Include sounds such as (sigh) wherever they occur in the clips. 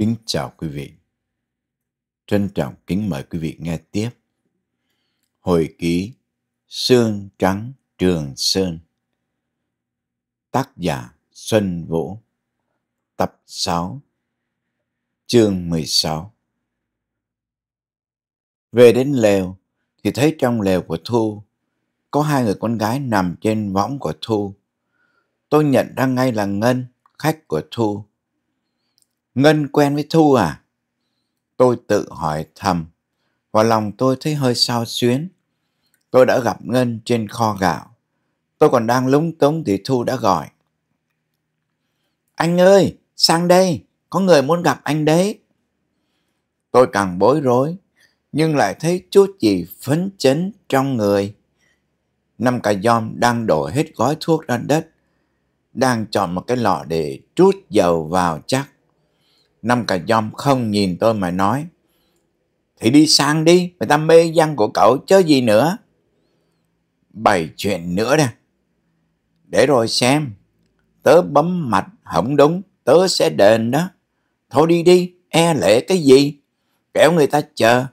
Kính chào quý vị. Trân trọng kính mời quý vị nghe tiếp. Hồi ký Sương Trắng Trường Sơn Tác giả Xuân Vũ Tập 6 Chương 16 Về đến lều thì thấy trong lều của Thu có hai người con gái nằm trên võng của Thu. Tôi nhận ra ngay là Ngân, khách của Thu Ngân quen với Thu à? Tôi tự hỏi thầm, và lòng tôi thấy hơi sao xuyến. Tôi đã gặp Ngân trên kho gạo. Tôi còn đang lúng túng thì Thu đã gọi. Anh ơi, sang đây, có người muốn gặp anh đấy. Tôi càng bối rối, nhưng lại thấy chút gì phấn chấn trong người. Năm cà giom đang đổ hết gói thuốc ra đất, đang chọn một cái lọ để trút dầu vào chắc. Năm cà dông không nhìn tôi mà nói Thì đi sang đi Người ta mê văn của cậu chớ gì nữa Bày chuyện nữa đây Để rồi xem Tớ bấm mạch không đúng Tớ sẽ đền đó Thôi đi đi e lệ cái gì Kẻo người ta chờ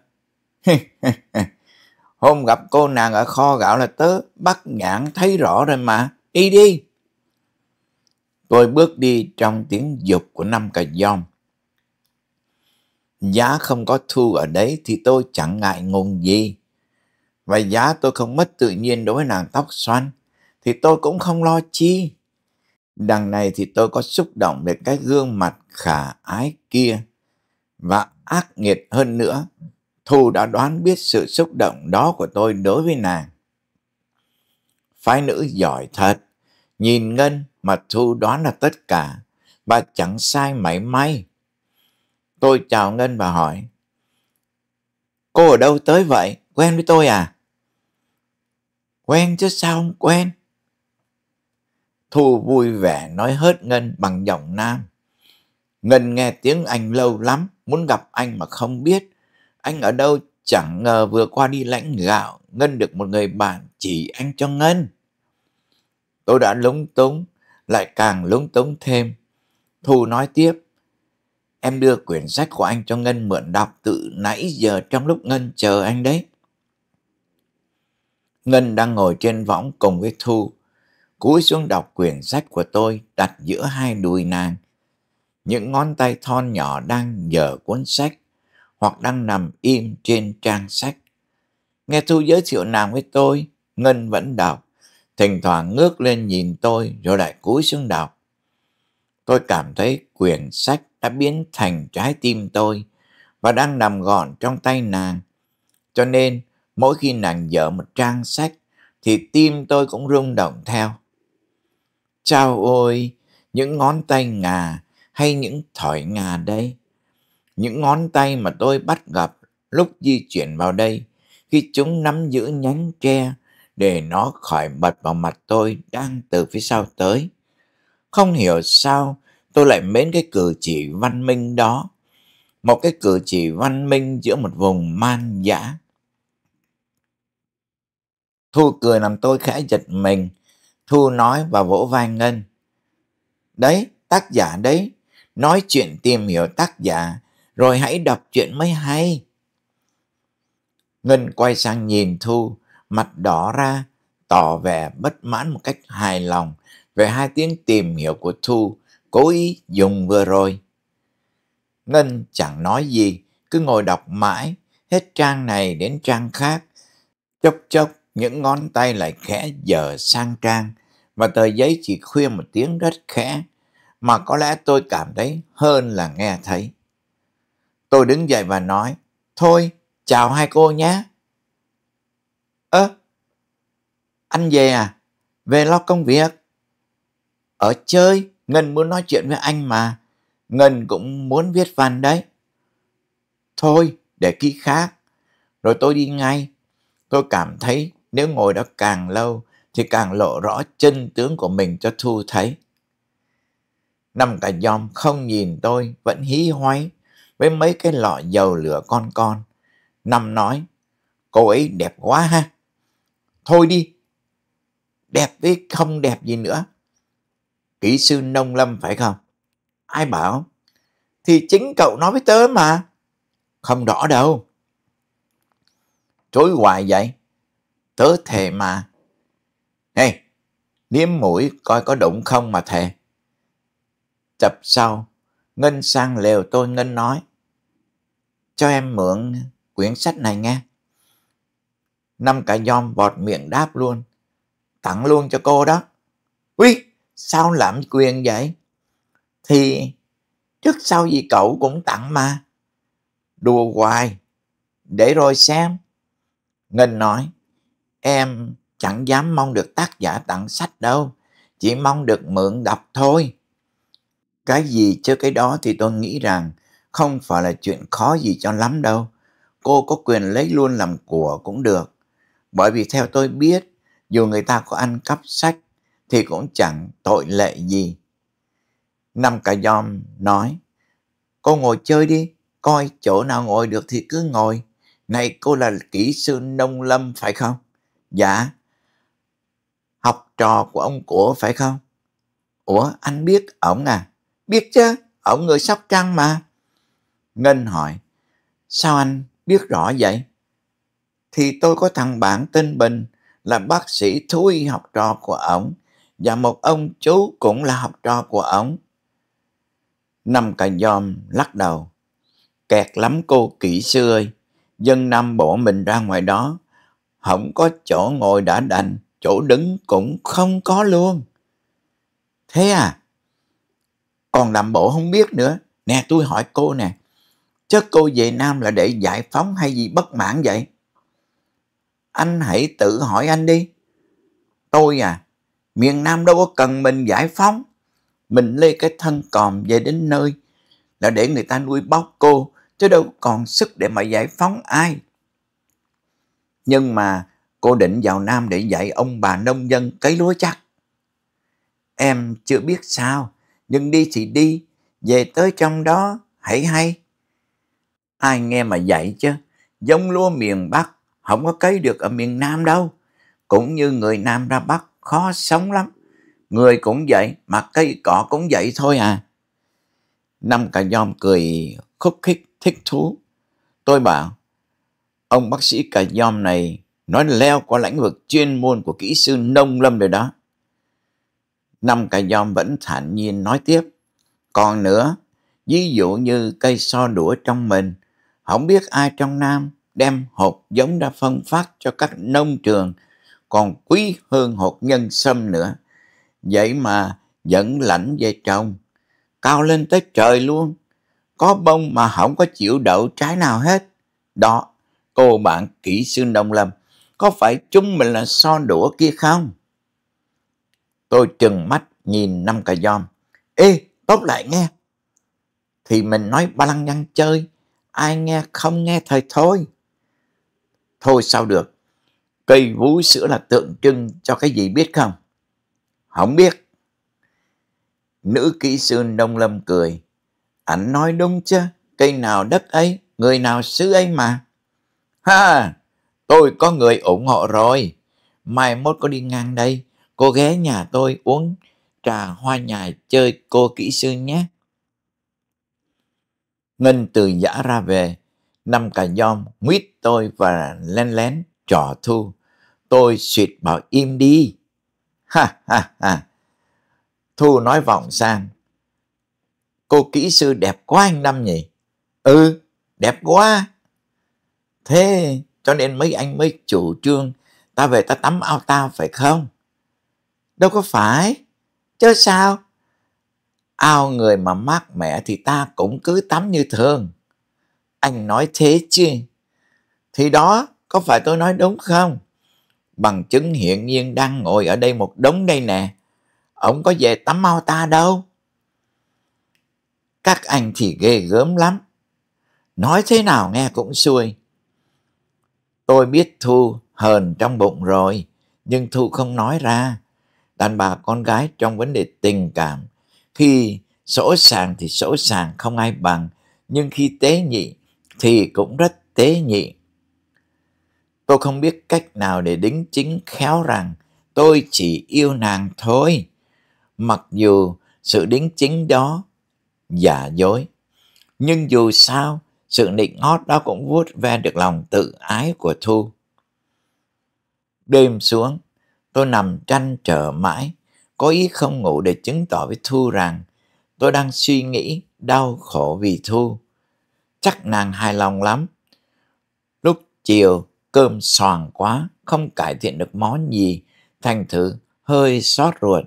(laughs) Hôm gặp cô nàng ở kho gạo là tớ bắt nhãn thấy rõ rồi mà Đi đi Tôi bước đi trong tiếng dục của năm cà dông giá không có thu ở đấy thì tôi chẳng ngại ngùng gì. Và giá tôi không mất tự nhiên đối với nàng tóc xoăn thì tôi cũng không lo chi. Đằng này thì tôi có xúc động về cái gương mặt khả ái kia. Và ác nghiệt hơn nữa, Thu đã đoán biết sự xúc động đó của tôi đối với nàng. Phái nữ giỏi thật, nhìn Ngân mà Thu đoán là tất cả, và chẳng sai mảy may. Tôi chào Ngân và hỏi Cô ở đâu tới vậy? Quen với tôi à? Quen chứ sao không quen? Thu vui vẻ nói hết Ngân bằng giọng nam. Ngân nghe tiếng anh lâu lắm, muốn gặp anh mà không biết. Anh ở đâu chẳng ngờ vừa qua đi lãnh gạo, Ngân được một người bạn chỉ anh cho Ngân. Tôi đã lúng túng, lại càng lúng túng thêm. Thu nói tiếp. Em đưa quyển sách của anh cho Ngân mượn đọc từ nãy giờ trong lúc Ngân chờ anh đấy. Ngân đang ngồi trên võng cùng với Thu, cúi xuống đọc quyển sách của tôi đặt giữa hai đùi nàng. Những ngón tay thon nhỏ đang dở cuốn sách hoặc đang nằm im trên trang sách. Nghe Thu giới thiệu nàng với tôi, Ngân vẫn đọc, thỉnh thoảng ngước lên nhìn tôi rồi lại cúi xuống đọc. Tôi cảm thấy quyển sách đã biến thành trái tim tôi và đang nằm gọn trong tay nàng. Cho nên, mỗi khi nàng dở một trang sách thì tim tôi cũng rung động theo. Chao ôi, những ngón tay ngà hay những thỏi ngà đây. Những ngón tay mà tôi bắt gặp lúc di chuyển vào đây khi chúng nắm giữ nhánh tre để nó khỏi bật vào mặt tôi đang từ phía sau tới. Không hiểu sao tôi lại mến cái cử chỉ văn minh đó một cái cử chỉ văn minh giữa một vùng man dã thu cười làm tôi khẽ giật mình thu nói và vỗ vai ngân đấy tác giả đấy nói chuyện tìm hiểu tác giả rồi hãy đọc chuyện mới hay ngân quay sang nhìn thu mặt đỏ ra tỏ vẻ bất mãn một cách hài lòng về hai tiếng tìm hiểu của thu cố ý dùng vừa rồi. Ngân chẳng nói gì, cứ ngồi đọc mãi, hết trang này đến trang khác. Chốc chốc những ngón tay lại khẽ dở sang trang và tờ giấy chỉ khuya một tiếng rất khẽ mà có lẽ tôi cảm thấy hơn là nghe thấy. Tôi đứng dậy và nói, thôi chào hai cô nhé. Ơ, à, anh về à? Về lo công việc? Ở chơi? Ngân muốn nói chuyện với anh mà. Ngân cũng muốn viết văn đấy. Thôi, để ký khác. Rồi tôi đi ngay. Tôi cảm thấy nếu ngồi đó càng lâu thì càng lộ rõ chân tướng của mình cho Thu thấy. Năm cả dòm không nhìn tôi vẫn hí hoáy với mấy cái lọ dầu lửa con con. Năm nói, cô ấy đẹp quá ha. Thôi đi, đẹp với không đẹp gì nữa kỹ sư nông lâm phải không? Ai bảo? Thì chính cậu nói với tớ mà. Không rõ đâu. Trối hoài vậy. Tớ thề mà. Hey, niếm mũi coi có đụng không mà thề. Tập sau, Ngân sang lều tôi Ngân nói. Cho em mượn quyển sách này nghe. Năm cả nhom bọt miệng đáp luôn. Tặng luôn cho cô đó. Ui! sao lạm quyền vậy thì trước sau gì cậu cũng tặng mà đùa hoài để rồi xem ngân nói em chẳng dám mong được tác giả tặng sách đâu chỉ mong được mượn đọc thôi cái gì chứ cái đó thì tôi nghĩ rằng không phải là chuyện khó gì cho lắm đâu cô có quyền lấy luôn làm của cũng được bởi vì theo tôi biết dù người ta có ăn cắp sách thì cũng chẳng tội lệ gì. Năm cả giom nói, cô ngồi chơi đi, coi chỗ nào ngồi được thì cứ ngồi. Này cô là kỹ sư nông lâm phải không? Dạ. Học trò của ông của phải không? Ủa anh biết ổng à? Biết chứ, ổng người Sóc Trăng mà. Ngân hỏi, sao anh biết rõ vậy? Thì tôi có thằng bạn tên Bình là bác sĩ thú y học trò của ổng và một ông chú cũng là học trò của ông, Năm cà dòm lắc đầu. Kẹt lắm cô kỹ sư ơi, dân năm bộ mình ra ngoài đó, không có chỗ ngồi đã đành, chỗ đứng cũng không có luôn. Thế à? Còn làm bộ không biết nữa. Nè tôi hỏi cô nè, chứ cô về Nam là để giải phóng hay gì bất mãn vậy? Anh hãy tự hỏi anh đi. Tôi à, miền Nam đâu có cần mình giải phóng. Mình lê cái thân còm về đến nơi là để người ta nuôi bóc cô, chứ đâu còn sức để mà giải phóng ai. Nhưng mà cô định vào Nam để dạy ông bà nông dân cấy lúa chắc. Em chưa biết sao, nhưng đi thì đi, về tới trong đó, hãy hay. Ai nghe mà dạy chứ, giống lúa miền Bắc, không có cấy được ở miền Nam đâu. Cũng như người Nam ra Bắc, khó sống lắm. Người cũng vậy, mà cây cỏ cũng vậy thôi à. Năm cả nhom cười khúc khích thích thú. Tôi bảo, ông bác sĩ cả nhom này nói leo qua lĩnh vực chuyên môn của kỹ sư nông lâm rồi đó. Năm cả nhom vẫn thản nhiên nói tiếp. Còn nữa, ví dụ như cây so đũa trong mình, không biết ai trong Nam đem hộp giống đã phân phát cho các nông trường – còn quý hơn hột nhân sâm nữa. Vậy mà vẫn lãnh về trồng, cao lên tới trời luôn. Có bông mà không có chịu đậu trái nào hết. Đó, cô bạn kỹ sư Đông Lâm, có phải chúng mình là so đũa kia không? Tôi trừng mắt nhìn năm cà giòm. Ê, tốt lại nghe. Thì mình nói ba lăng nhăng chơi, ai nghe không nghe thời thôi. Thôi sao được, Cây vú sữa là tượng trưng cho cái gì biết không? Không biết. Nữ kỹ sư nông Lâm cười. anh nói đúng chứ, cây nào đất ấy, người nào xứ ấy mà. Ha, tôi có người ủng hộ rồi. Mai mốt có đi ngang đây, cô ghé nhà tôi uống trà hoa nhài chơi cô kỹ sư nhé. Ngân từ giã ra về, năm cà giom, nguyết tôi và len lén trò thu. Tôi suyệt bảo im đi. Ha ha ha. Thu nói vọng sang. Cô kỹ sư đẹp quá anh Năm nhỉ? Ừ, đẹp quá. Thế cho nên mấy anh mới chủ trương ta về ta tắm ao tao phải không? Đâu có phải. Chứ sao? Ao người mà mát mẻ thì ta cũng cứ tắm như thường. Anh nói thế chứ? Thì đó, có phải tôi nói đúng không? bằng chứng hiện nhiên đang ngồi ở đây một đống đây nè. Ông có về tắm mau ta đâu. Các anh thì ghê gớm lắm. Nói thế nào nghe cũng xuôi. Tôi biết Thu hờn trong bụng rồi, nhưng Thu không nói ra. Đàn bà con gái trong vấn đề tình cảm, khi sổ sàng thì sổ sàng không ai bằng, nhưng khi tế nhị thì cũng rất tế nhị. Tôi không biết cách nào để đính chính khéo rằng tôi chỉ yêu nàng thôi. Mặc dù sự đính chính đó giả dối. Nhưng dù sao, sự nịnh hót đó cũng vuốt ve được lòng tự ái của Thu. Đêm xuống, tôi nằm tranh trở mãi, có ý không ngủ để chứng tỏ với Thu rằng tôi đang suy nghĩ đau khổ vì Thu. Chắc nàng hài lòng lắm. Lúc chiều, cơm soàn quá, không cải thiện được món gì, thành thử hơi xót ruột.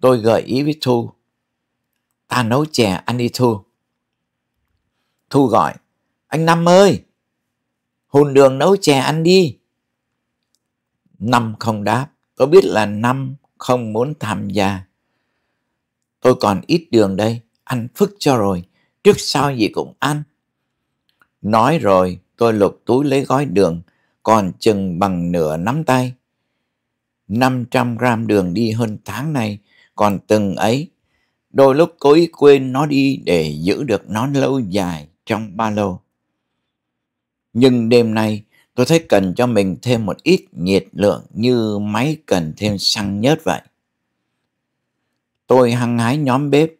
Tôi gợi ý với Thu, ta nấu chè anh đi Thu. Thu gọi, anh Năm ơi, hùn đường nấu chè ăn đi. Năm không đáp, tôi biết là Năm không muốn tham gia. Tôi còn ít đường đây, ăn phức cho rồi, trước sau gì cũng ăn. Nói rồi, tôi lục túi lấy gói đường, còn chừng bằng nửa nắm tay. 500 gram đường đi hơn tháng này, còn từng ấy, đôi lúc cố ý quên nó đi để giữ được nó lâu dài trong ba lô. Nhưng đêm nay, tôi thấy cần cho mình thêm một ít nhiệt lượng như máy cần thêm xăng nhớt vậy. Tôi hăng hái nhóm bếp,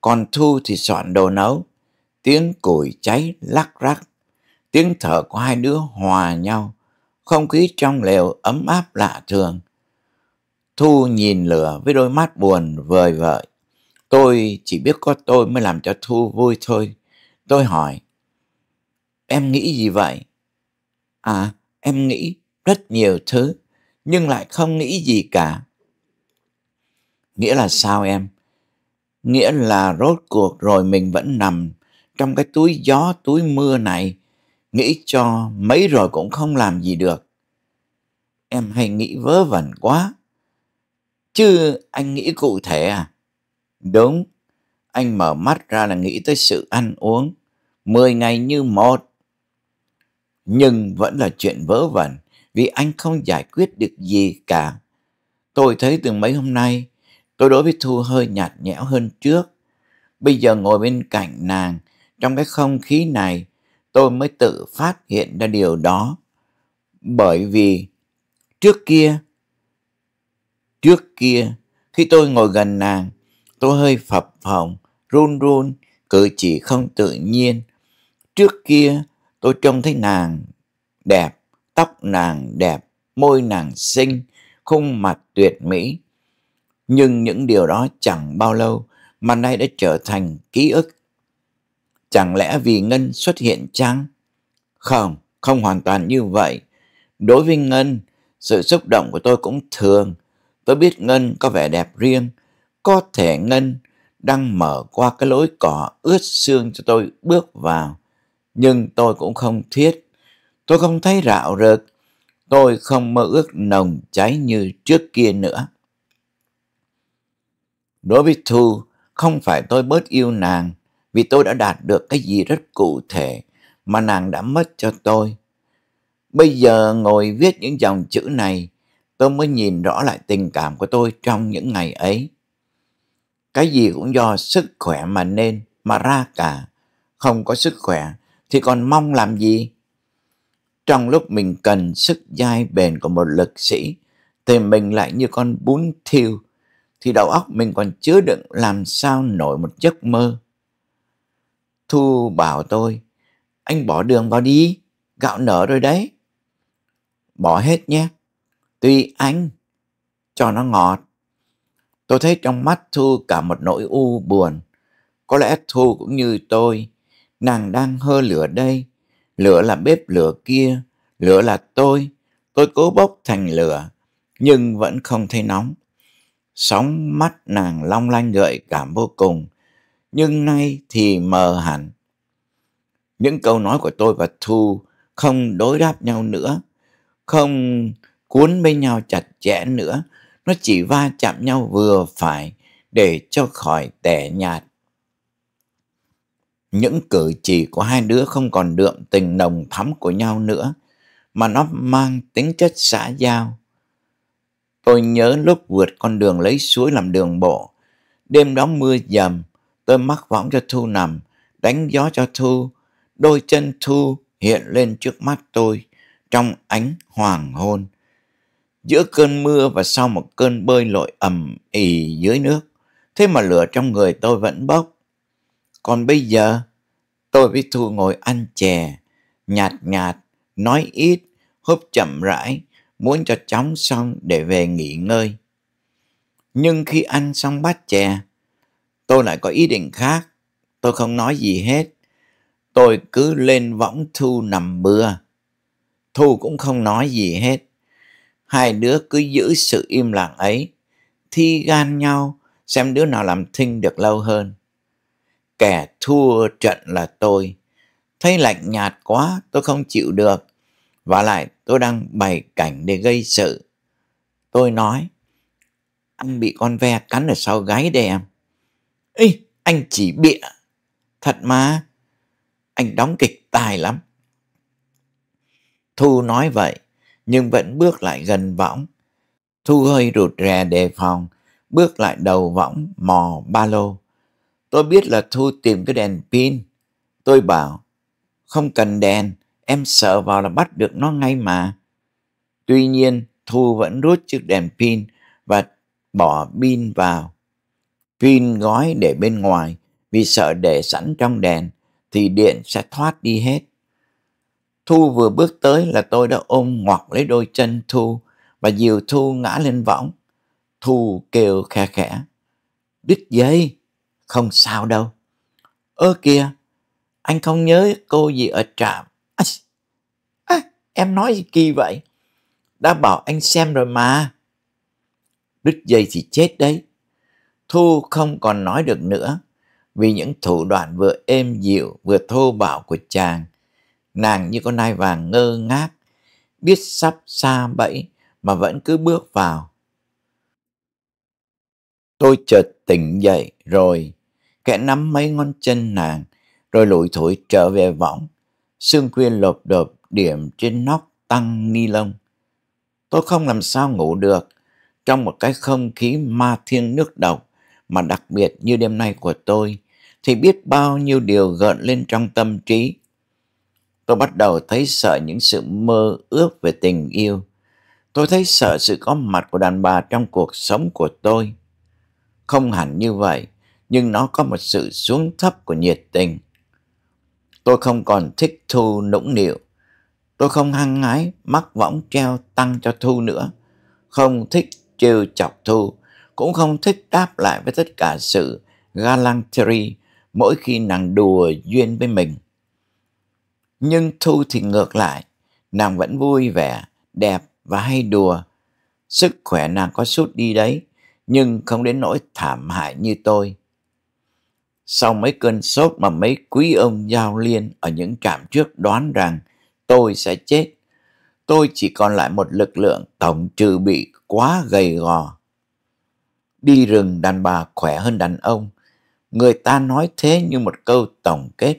còn Thu thì soạn đồ nấu, tiếng củi cháy lắc rắc, tiếng thở của hai đứa hòa nhau, không khí trong lều ấm áp lạ thường. Thu nhìn lửa với đôi mắt buồn vời vợi. Tôi chỉ biết có tôi mới làm cho Thu vui thôi. Tôi hỏi, em nghĩ gì vậy? À, em nghĩ rất nhiều thứ, nhưng lại không nghĩ gì cả. Nghĩa là sao em? Nghĩa là rốt cuộc rồi mình vẫn nằm trong cái túi gió, túi mưa này Nghĩ cho mấy rồi cũng không làm gì được. Em hay nghĩ vớ vẩn quá. Chứ anh nghĩ cụ thể à? Đúng, anh mở mắt ra là nghĩ tới sự ăn uống. Mười ngày như một. Nhưng vẫn là chuyện vớ vẩn vì anh không giải quyết được gì cả. Tôi thấy từ mấy hôm nay tôi đối với Thu hơi nhạt nhẽo hơn trước. Bây giờ ngồi bên cạnh nàng trong cái không khí này tôi mới tự phát hiện ra điều đó bởi vì trước kia trước kia khi tôi ngồi gần nàng tôi hơi phập phồng run run cử chỉ không tự nhiên trước kia tôi trông thấy nàng đẹp tóc nàng đẹp môi nàng xinh khuôn mặt tuyệt mỹ nhưng những điều đó chẳng bao lâu mà nay đã trở thành ký ức Chẳng lẽ vì Ngân xuất hiện chăng? Không, không hoàn toàn như vậy. Đối với Ngân, sự xúc động của tôi cũng thường. Tôi biết Ngân có vẻ đẹp riêng. Có thể Ngân đang mở qua cái lối cỏ ướt xương cho tôi bước vào. Nhưng tôi cũng không thiết. Tôi không thấy rạo rực. Tôi không mơ ước nồng cháy như trước kia nữa. Đối với Thu, không phải tôi bớt yêu nàng, vì tôi đã đạt được cái gì rất cụ thể mà nàng đã mất cho tôi. Bây giờ ngồi viết những dòng chữ này, tôi mới nhìn rõ lại tình cảm của tôi trong những ngày ấy. Cái gì cũng do sức khỏe mà nên, mà ra cả. Không có sức khỏe thì còn mong làm gì? Trong lúc mình cần sức dai bền của một lực sĩ, thì mình lại như con bún thiêu, thì đầu óc mình còn chứa đựng làm sao nổi một giấc mơ. Thu bảo tôi, anh bỏ đường vào đi, gạo nở rồi đấy. Bỏ hết nhé, tùy anh, cho nó ngọt. Tôi thấy trong mắt Thu cả một nỗi u buồn. Có lẽ Thu cũng như tôi, nàng đang hơ lửa đây, lửa là bếp lửa kia, lửa là tôi. Tôi cố bốc thành lửa, nhưng vẫn không thấy nóng. Sóng mắt nàng long lanh gợi cảm vô cùng nhưng nay thì mờ hẳn. Những câu nói của tôi và Thu không đối đáp nhau nữa, không cuốn bên nhau chặt chẽ nữa, nó chỉ va chạm nhau vừa phải để cho khỏi tẻ nhạt. Những cử chỉ của hai đứa không còn đượm tình nồng thắm của nhau nữa, mà nó mang tính chất xã giao. Tôi nhớ lúc vượt con đường lấy suối làm đường bộ, đêm đó mưa dầm, Tôi mắc võng cho Thu nằm, đánh gió cho Thu. Đôi chân Thu hiện lên trước mắt tôi trong ánh hoàng hôn. Giữa cơn mưa và sau một cơn bơi lội ầm ì dưới nước, thế mà lửa trong người tôi vẫn bốc. Còn bây giờ, tôi với Thu ngồi ăn chè, nhạt nhạt, nói ít, húp chậm rãi, muốn cho chóng xong để về nghỉ ngơi. Nhưng khi ăn xong bát chè, tôi lại có ý định khác. Tôi không nói gì hết. Tôi cứ lên võng Thu nằm bưa. Thu cũng không nói gì hết. Hai đứa cứ giữ sự im lặng ấy, thi gan nhau xem đứa nào làm thinh được lâu hơn. Kẻ thua trận là tôi. Thấy lạnh nhạt quá, tôi không chịu được. Và lại tôi đang bày cảnh để gây sự. Tôi nói, anh bị con ve cắn ở sau gáy đây em. Ê, anh chỉ bịa. Thật mà, anh đóng kịch tài lắm. Thu nói vậy, nhưng vẫn bước lại gần võng. Thu hơi rụt rè đề phòng, bước lại đầu võng mò ba lô. Tôi biết là Thu tìm cái đèn pin. Tôi bảo, không cần đèn, em sợ vào là bắt được nó ngay mà. Tuy nhiên, Thu vẫn rút chiếc đèn pin và bỏ pin vào pin gói để bên ngoài vì sợ để sẵn trong đèn thì điện sẽ thoát đi hết. Thu vừa bước tới là tôi đã ôm ngoặc lấy đôi chân Thu và dìu Thu ngã lên võng. Thu kêu khe khẽ. Đứt dây, không sao đâu. Ơ kìa, anh không nhớ cô gì ở trạm. À, à, em nói gì kỳ vậy? Đã bảo anh xem rồi mà. Đứt dây thì chết đấy. Thu không còn nói được nữa vì những thủ đoạn vừa êm dịu vừa thô bạo của chàng. Nàng như con nai vàng ngơ ngác, biết sắp xa bẫy mà vẫn cứ bước vào. Tôi chợt tỉnh dậy rồi, kẻ nắm mấy ngón chân nàng, rồi lủi thủi trở về võng. xương khuyên lộp đột điểm trên nóc tăng ni lông. Tôi không làm sao ngủ được trong một cái không khí ma thiên nước độc mà đặc biệt như đêm nay của tôi thì biết bao nhiêu điều gợn lên trong tâm trí. Tôi bắt đầu thấy sợ những sự mơ ước về tình yêu. Tôi thấy sợ sự có mặt của đàn bà trong cuộc sống của tôi. Không hẳn như vậy, nhưng nó có một sự xuống thấp của nhiệt tình. Tôi không còn thích thu nũng nịu. Tôi không hăng hái mắc võng treo tăng cho thu nữa. Không thích trêu chọc thu cũng không thích đáp lại với tất cả sự galantry mỗi khi nàng đùa duyên với mình. Nhưng Thu thì ngược lại, nàng vẫn vui vẻ, đẹp và hay đùa. Sức khỏe nàng có sút đi đấy, nhưng không đến nỗi thảm hại như tôi. Sau mấy cơn sốt mà mấy quý ông giao liên ở những trạm trước đoán rằng tôi sẽ chết, tôi chỉ còn lại một lực lượng tổng trừ bị quá gầy gò đi rừng đàn bà khỏe hơn đàn ông. Người ta nói thế như một câu tổng kết.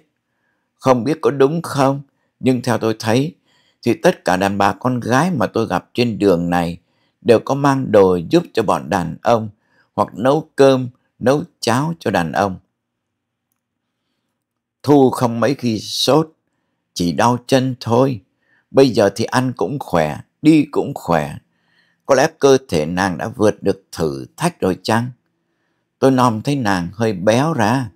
Không biết có đúng không, nhưng theo tôi thấy thì tất cả đàn bà con gái mà tôi gặp trên đường này đều có mang đồ giúp cho bọn đàn ông hoặc nấu cơm, nấu cháo cho đàn ông. Thu không mấy khi sốt, chỉ đau chân thôi. Bây giờ thì ăn cũng khỏe, đi cũng khỏe, có lẽ cơ thể nàng đã vượt được thử thách rồi chăng? Tôi nom thấy nàng hơi béo ra.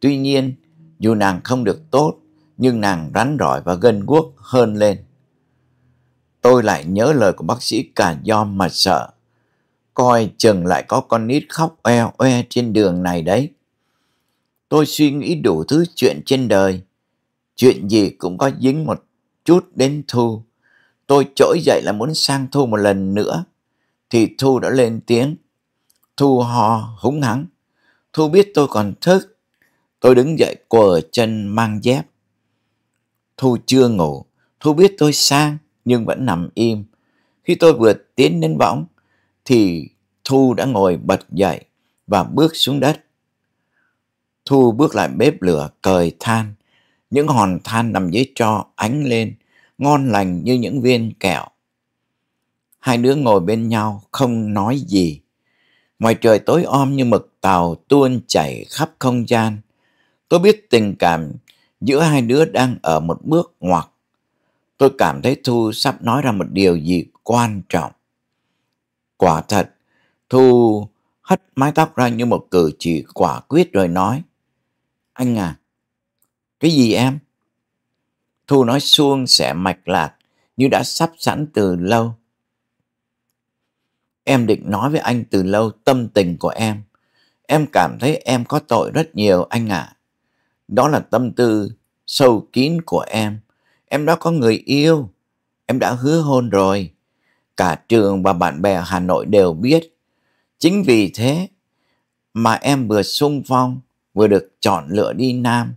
Tuy nhiên, dù nàng không được tốt, nhưng nàng rắn rỏi và gân guốc hơn lên. Tôi lại nhớ lời của bác sĩ cả do mà sợ. Coi chừng lại có con nít khóc oe oe trên đường này đấy. Tôi suy nghĩ đủ thứ chuyện trên đời. Chuyện gì cũng có dính một chút đến Thu. Tôi trỗi dậy là muốn sang Thu một lần nữa thì Thu đã lên tiếng. Thu hò húng hắng. Thu biết tôi còn thức. Tôi đứng dậy quờ chân mang dép. Thu chưa ngủ. Thu biết tôi sang nhưng vẫn nằm im. Khi tôi vừa tiến đến võng thì Thu đã ngồi bật dậy và bước xuống đất. Thu bước lại bếp lửa cởi than. Những hòn than nằm dưới cho ánh lên, ngon lành như những viên kẹo. Hai đứa ngồi bên nhau không nói gì. Ngoài trời tối om như mực tàu tuôn chảy khắp không gian. Tôi biết tình cảm giữa hai đứa đang ở một bước ngoặt. Tôi cảm thấy Thu sắp nói ra một điều gì quan trọng. Quả thật, Thu hất mái tóc ra như một cử chỉ quả quyết rồi nói. Anh à, cái gì em? Thu nói suông sẻ mạch lạc như đã sắp sẵn từ lâu. Em định nói với anh từ lâu tâm tình của em. Em cảm thấy em có tội rất nhiều anh ạ. À. Đó là tâm tư sâu kín của em. Em đã có người yêu. Em đã hứa hôn rồi. Cả trường và bạn bè Hà Nội đều biết. Chính vì thế mà em vừa sung phong vừa được chọn lựa đi Nam.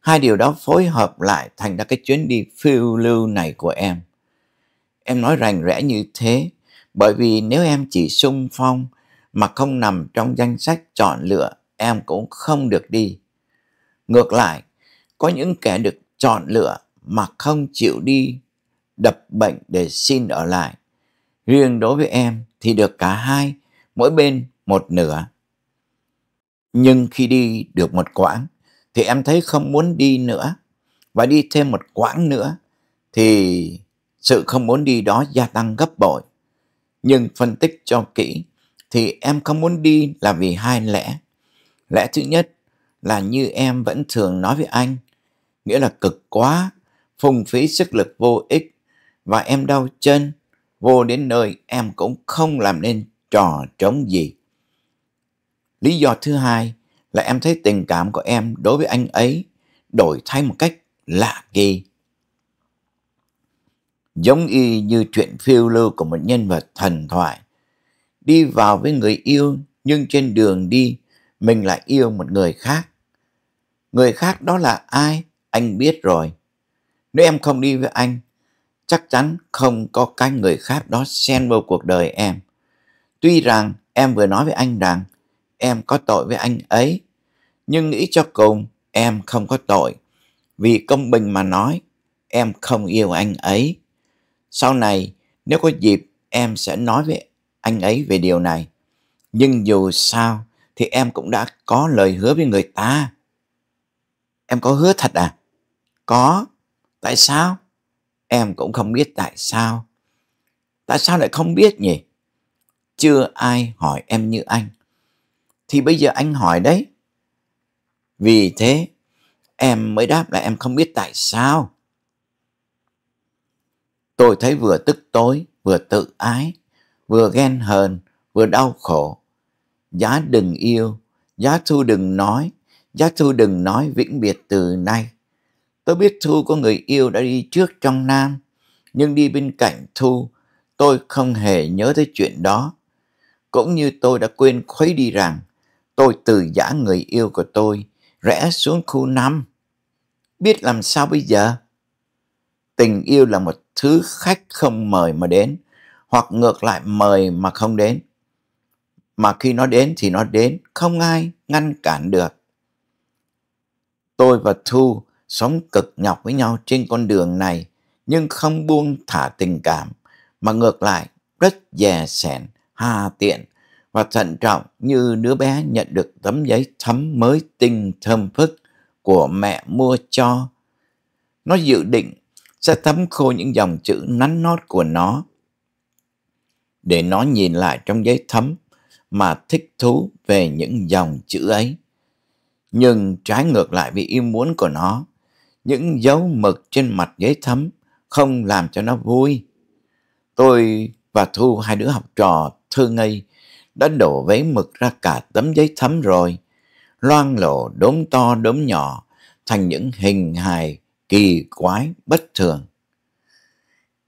Hai điều đó phối hợp lại thành ra cái chuyến đi phiêu lưu này của em. Em nói rành rẽ như thế bởi vì nếu em chỉ sung phong mà không nằm trong danh sách chọn lựa, em cũng không được đi. Ngược lại, có những kẻ được chọn lựa mà không chịu đi đập bệnh để xin ở lại. Riêng đối với em thì được cả hai, mỗi bên một nửa. Nhưng khi đi được một quãng thì em thấy không muốn đi nữa và đi thêm một quãng nữa thì sự không muốn đi đó gia tăng gấp bội nhưng phân tích cho kỹ thì em không muốn đi là vì hai lẽ. Lẽ thứ nhất là như em vẫn thường nói với anh, nghĩa là cực quá, phung phí sức lực vô ích và em đau chân, vô đến nơi em cũng không làm nên trò trống gì. Lý do thứ hai là em thấy tình cảm của em đối với anh ấy đổi thay một cách lạ kỳ giống y như chuyện phiêu lưu của một nhân vật thần thoại. Đi vào với người yêu nhưng trên đường đi mình lại yêu một người khác. Người khác đó là ai? Anh biết rồi. Nếu em không đi với anh, chắc chắn không có cái người khác đó xen vào cuộc đời em. Tuy rằng em vừa nói với anh rằng em có tội với anh ấy, nhưng nghĩ cho cùng em không có tội. Vì công bình mà nói, em không yêu anh ấy. Sau này, nếu có dịp, em sẽ nói với anh ấy về điều này. Nhưng dù sao, thì em cũng đã có lời hứa với người ta. Em có hứa thật à? Có. Tại sao? Em cũng không biết tại sao. Tại sao lại không biết nhỉ? Chưa ai hỏi em như anh. Thì bây giờ anh hỏi đấy. Vì thế, em mới đáp là em không biết tại sao. Tôi thấy vừa tức tối, vừa tự ái, vừa ghen hờn, vừa đau khổ. Giá đừng yêu, giá thu đừng nói, giá thu đừng nói vĩnh biệt từ nay. Tôi biết Thu có người yêu đã đi trước trong Nam, nhưng đi bên cạnh Thu, tôi không hề nhớ tới chuyện đó. Cũng như tôi đã quên khuấy đi rằng, tôi từ giã người yêu của tôi, rẽ xuống khu năm Biết làm sao bây giờ? Tình yêu là một thứ khách không mời mà đến hoặc ngược lại mời mà không đến mà khi nó đến thì nó đến không ai ngăn cản được tôi và thu sống cực nhọc với nhau trên con đường này nhưng không buông thả tình cảm mà ngược lại rất dè sẻn hà tiện và thận trọng như đứa bé nhận được tấm giấy thấm mới tinh thơm phức của mẹ mua cho nó dự định sẽ thấm khô những dòng chữ nắn nót của nó. Để nó nhìn lại trong giấy thấm mà thích thú về những dòng chữ ấy. Nhưng trái ngược lại với ý muốn của nó, những dấu mực trên mặt giấy thấm không làm cho nó vui. Tôi và Thu hai đứa học trò thơ ngây đã đổ vấy mực ra cả tấm giấy thấm rồi, loang lộ đốm to đốm nhỏ thành những hình hài kỳ quái, bất thường.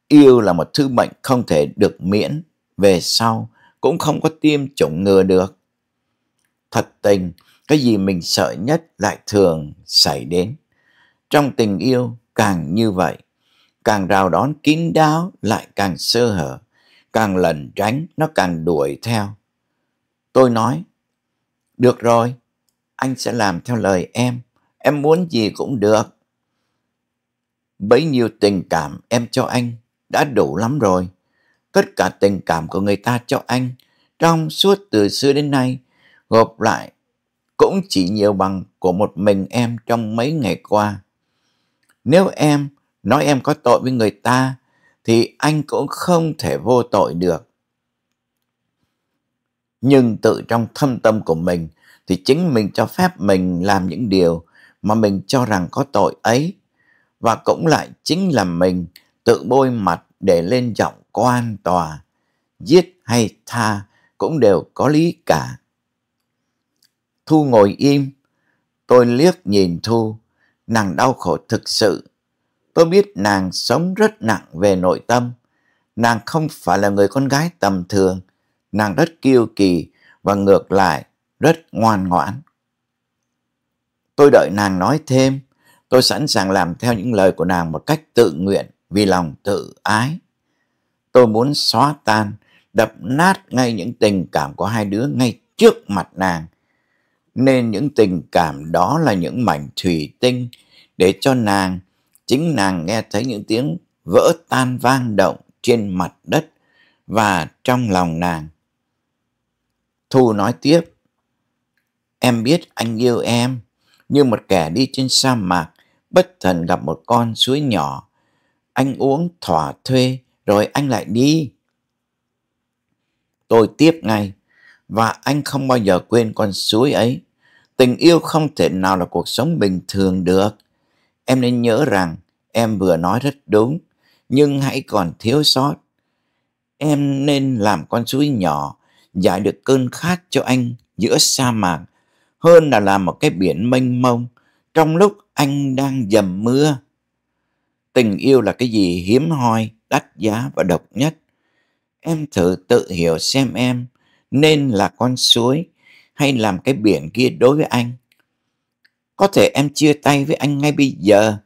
Yêu là một thứ bệnh không thể được miễn, về sau cũng không có tiêm chủng ngừa được. Thật tình, cái gì mình sợ nhất lại thường xảy đến. Trong tình yêu càng như vậy, càng rào đón kín đáo lại càng sơ hở, càng lần tránh nó càng đuổi theo. Tôi nói, được rồi, anh sẽ làm theo lời em, em muốn gì cũng được. Bấy nhiêu tình cảm em cho anh đã đủ lắm rồi. Tất cả tình cảm của người ta cho anh trong suốt từ xưa đến nay gộp lại cũng chỉ nhiều bằng của một mình em trong mấy ngày qua. Nếu em nói em có tội với người ta thì anh cũng không thể vô tội được. Nhưng tự trong thâm tâm của mình thì chính mình cho phép mình làm những điều mà mình cho rằng có tội ấy và cũng lại chính là mình tự bôi mặt để lên giọng quan tòa. Giết hay tha cũng đều có lý cả. Thu ngồi im, tôi liếc nhìn Thu, nàng đau khổ thực sự. Tôi biết nàng sống rất nặng về nội tâm. Nàng không phải là người con gái tầm thường, nàng rất kiêu kỳ và ngược lại rất ngoan ngoãn. Tôi đợi nàng nói thêm, Tôi sẵn sàng làm theo những lời của nàng một cách tự nguyện vì lòng tự ái. Tôi muốn xóa tan, đập nát ngay những tình cảm của hai đứa ngay trước mặt nàng. Nên những tình cảm đó là những mảnh thủy tinh để cho nàng, chính nàng nghe thấy những tiếng vỡ tan vang động trên mặt đất và trong lòng nàng. Thu nói tiếp, em biết anh yêu em, như một kẻ đi trên sa mạc bất thần gặp một con suối nhỏ. Anh uống thỏa thuê rồi anh lại đi. Tôi tiếp ngay và anh không bao giờ quên con suối ấy. Tình yêu không thể nào là cuộc sống bình thường được. Em nên nhớ rằng em vừa nói rất đúng nhưng hãy còn thiếu sót. Em nên làm con suối nhỏ giải được cơn khát cho anh giữa sa mạc hơn là làm một cái biển mênh mông trong lúc anh đang dầm mưa. Tình yêu là cái gì hiếm hoi, đắt giá và độc nhất. Em thử tự hiểu xem em nên là con suối hay làm cái biển kia đối với anh. Có thể em chia tay với anh ngay bây giờ,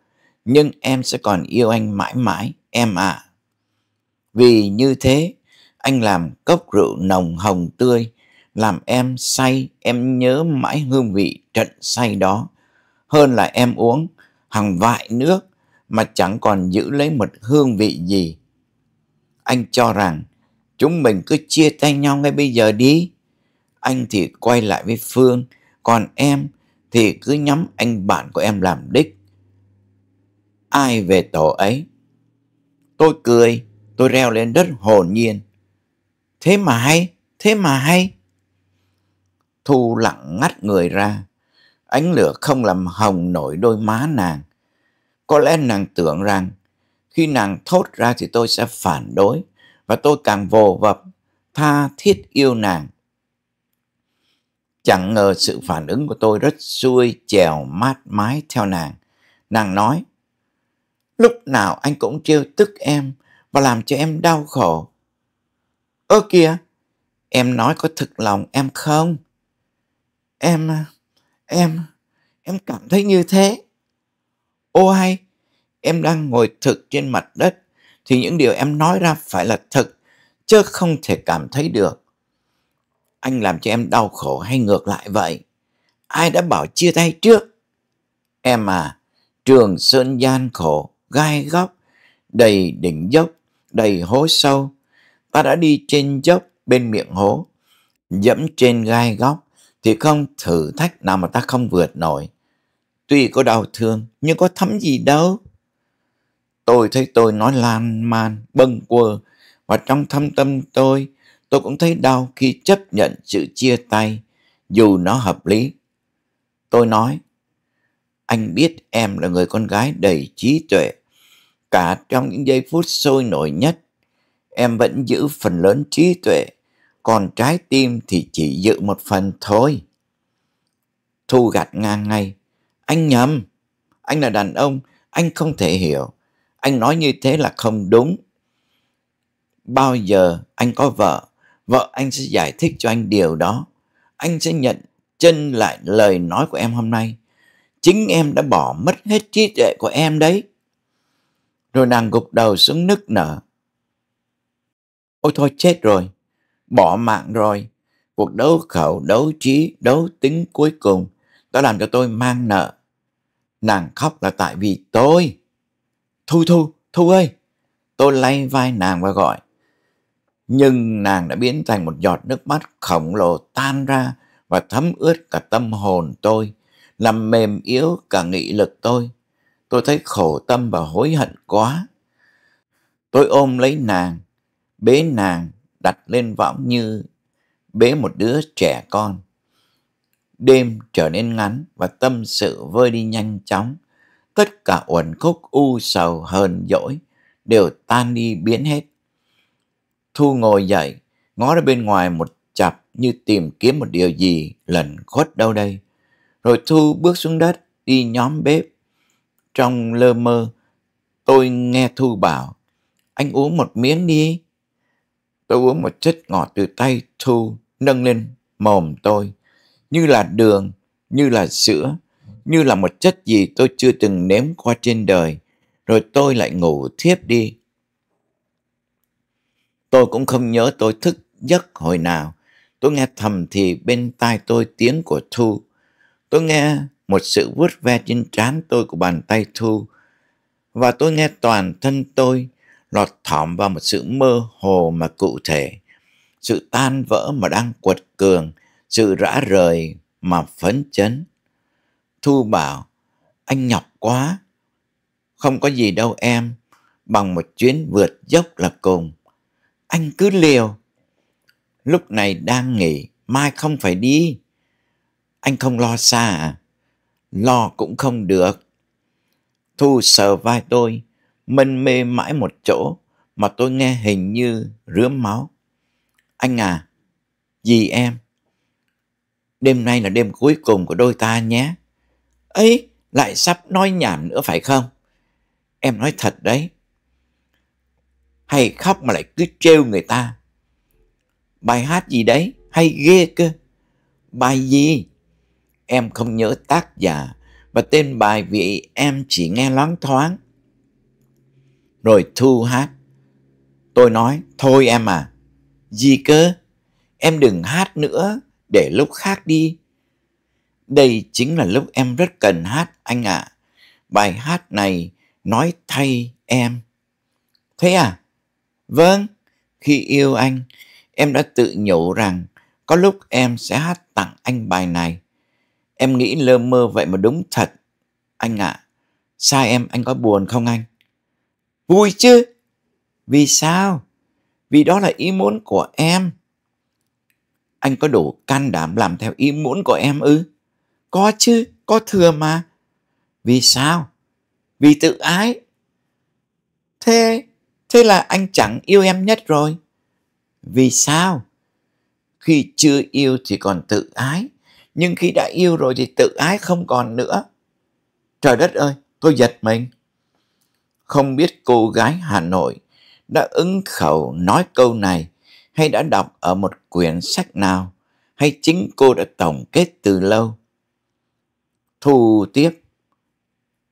nhưng em sẽ còn yêu anh mãi mãi, em À. Vì như thế, anh làm cốc rượu nồng hồng tươi, làm em say, em nhớ mãi hương vị trận say đó hơn là em uống hàng vại nước mà chẳng còn giữ lấy một hương vị gì. Anh cho rằng chúng mình cứ chia tay nhau ngay bây giờ đi. Anh thì quay lại với Phương, còn em thì cứ nhắm anh bạn của em làm đích. Ai về tổ ấy? Tôi cười, tôi reo lên đất hồn nhiên. Thế mà hay, thế mà hay. Thu lặng ngắt người ra ánh lửa không làm hồng nổi đôi má nàng. Có lẽ nàng tưởng rằng khi nàng thốt ra thì tôi sẽ phản đối và tôi càng vồ vập, tha thiết yêu nàng. Chẳng ngờ sự phản ứng của tôi rất xuôi chèo mát mái theo nàng. Nàng nói, lúc nào anh cũng trêu tức em và làm cho em đau khổ. Ơ kìa, em nói có thực lòng em không? Em Em, em cảm thấy như thế. Ô hay, em đang ngồi thực trên mặt đất thì những điều em nói ra phải là thật chứ không thể cảm thấy được. Anh làm cho em đau khổ hay ngược lại vậy? Ai đã bảo chia tay trước? Em à, trường sơn gian khổ, gai góc, đầy đỉnh dốc, đầy hố sâu. Ta đã đi trên dốc bên miệng hố, dẫm trên gai góc, thì không thử thách nào mà ta không vượt nổi. Tuy có đau thương nhưng có thấm gì đâu. Tôi thấy tôi nói lan man, bâng quơ và trong thâm tâm tôi, tôi cũng thấy đau khi chấp nhận sự chia tay dù nó hợp lý. Tôi nói, anh biết em là người con gái đầy trí tuệ. Cả trong những giây phút sôi nổi nhất, em vẫn giữ phần lớn trí tuệ còn trái tim thì chỉ giữ một phần thôi. Thu gạt ngang ngay. Anh nhầm. Anh là đàn ông. Anh không thể hiểu. Anh nói như thế là không đúng. Bao giờ anh có vợ, vợ anh sẽ giải thích cho anh điều đó. Anh sẽ nhận chân lại lời nói của em hôm nay. Chính em đã bỏ mất hết trí tuệ của em đấy. Rồi nàng gục đầu xuống nức nở. Ôi thôi chết rồi, bỏ mạng rồi. Cuộc đấu khẩu, đấu trí, đấu tính cuối cùng đã làm cho tôi mang nợ. Nàng khóc là tại vì tôi. Thu Thu, Thu ơi! Tôi lay vai nàng và gọi. Nhưng nàng đã biến thành một giọt nước mắt khổng lồ tan ra và thấm ướt cả tâm hồn tôi, làm mềm yếu cả nghị lực tôi. Tôi thấy khổ tâm và hối hận quá. Tôi ôm lấy nàng, bế nàng đặt lên võng như bế một đứa trẻ con. Đêm trở nên ngắn và tâm sự vơi đi nhanh chóng. Tất cả uẩn khúc u sầu hờn dỗi đều tan đi biến hết. Thu ngồi dậy, ngó ra bên ngoài một chập như tìm kiếm một điều gì lẩn khuất đâu đây. Rồi Thu bước xuống đất, đi nhóm bếp. Trong lơ mơ, tôi nghe Thu bảo, anh uống một miếng đi, tôi uống một chất ngọt từ tay Thu nâng lên mồm tôi, như là đường, như là sữa, như là một chất gì tôi chưa từng nếm qua trên đời, rồi tôi lại ngủ thiếp đi. Tôi cũng không nhớ tôi thức giấc hồi nào, tôi nghe thầm thì bên tai tôi tiếng của Thu. Tôi nghe một sự vuốt ve trên trán tôi của bàn tay Thu, và tôi nghe toàn thân tôi lọt thỏm vào một sự mơ hồ mà cụ thể, sự tan vỡ mà đang quật cường, sự rã rời mà phấn chấn. Thu bảo, anh nhọc quá, không có gì đâu em, bằng một chuyến vượt dốc là cùng. Anh cứ liều, lúc này đang nghỉ, mai không phải đi. Anh không lo xa à? Lo cũng không được. Thu sờ vai tôi, mân mê mãi một chỗ mà tôi nghe hình như rướm máu. Anh à, dì em, đêm nay là đêm cuối cùng của đôi ta nhé. ấy lại sắp nói nhảm nữa phải không? Em nói thật đấy. Hay khóc mà lại cứ trêu người ta. Bài hát gì đấy? Hay ghê cơ. Bài gì? Em không nhớ tác giả và tên bài vì em chỉ nghe loáng thoáng rồi thu hát. Tôi nói, thôi em à, gì cơ, em đừng hát nữa, để lúc khác đi. Đây chính là lúc em rất cần hát anh ạ. À. Bài hát này nói thay em. Thế à? Vâng, khi yêu anh, em đã tự nhủ rằng có lúc em sẽ hát tặng anh bài này. Em nghĩ lơ mơ vậy mà đúng thật. Anh ạ, à, sai em anh có buồn không anh? Vui chứ? Vì sao? Vì đó là ý muốn của em. Anh có đủ can đảm làm theo ý muốn của em ư? Có chứ, có thừa mà. Vì sao? Vì tự ái. Thế, thế là anh chẳng yêu em nhất rồi. Vì sao? Khi chưa yêu thì còn tự ái, nhưng khi đã yêu rồi thì tự ái không còn nữa. Trời đất ơi, tôi giật mình không biết cô gái Hà Nội đã ứng khẩu nói câu này hay đã đọc ở một quyển sách nào hay chính cô đã tổng kết từ lâu. Thu tiếp,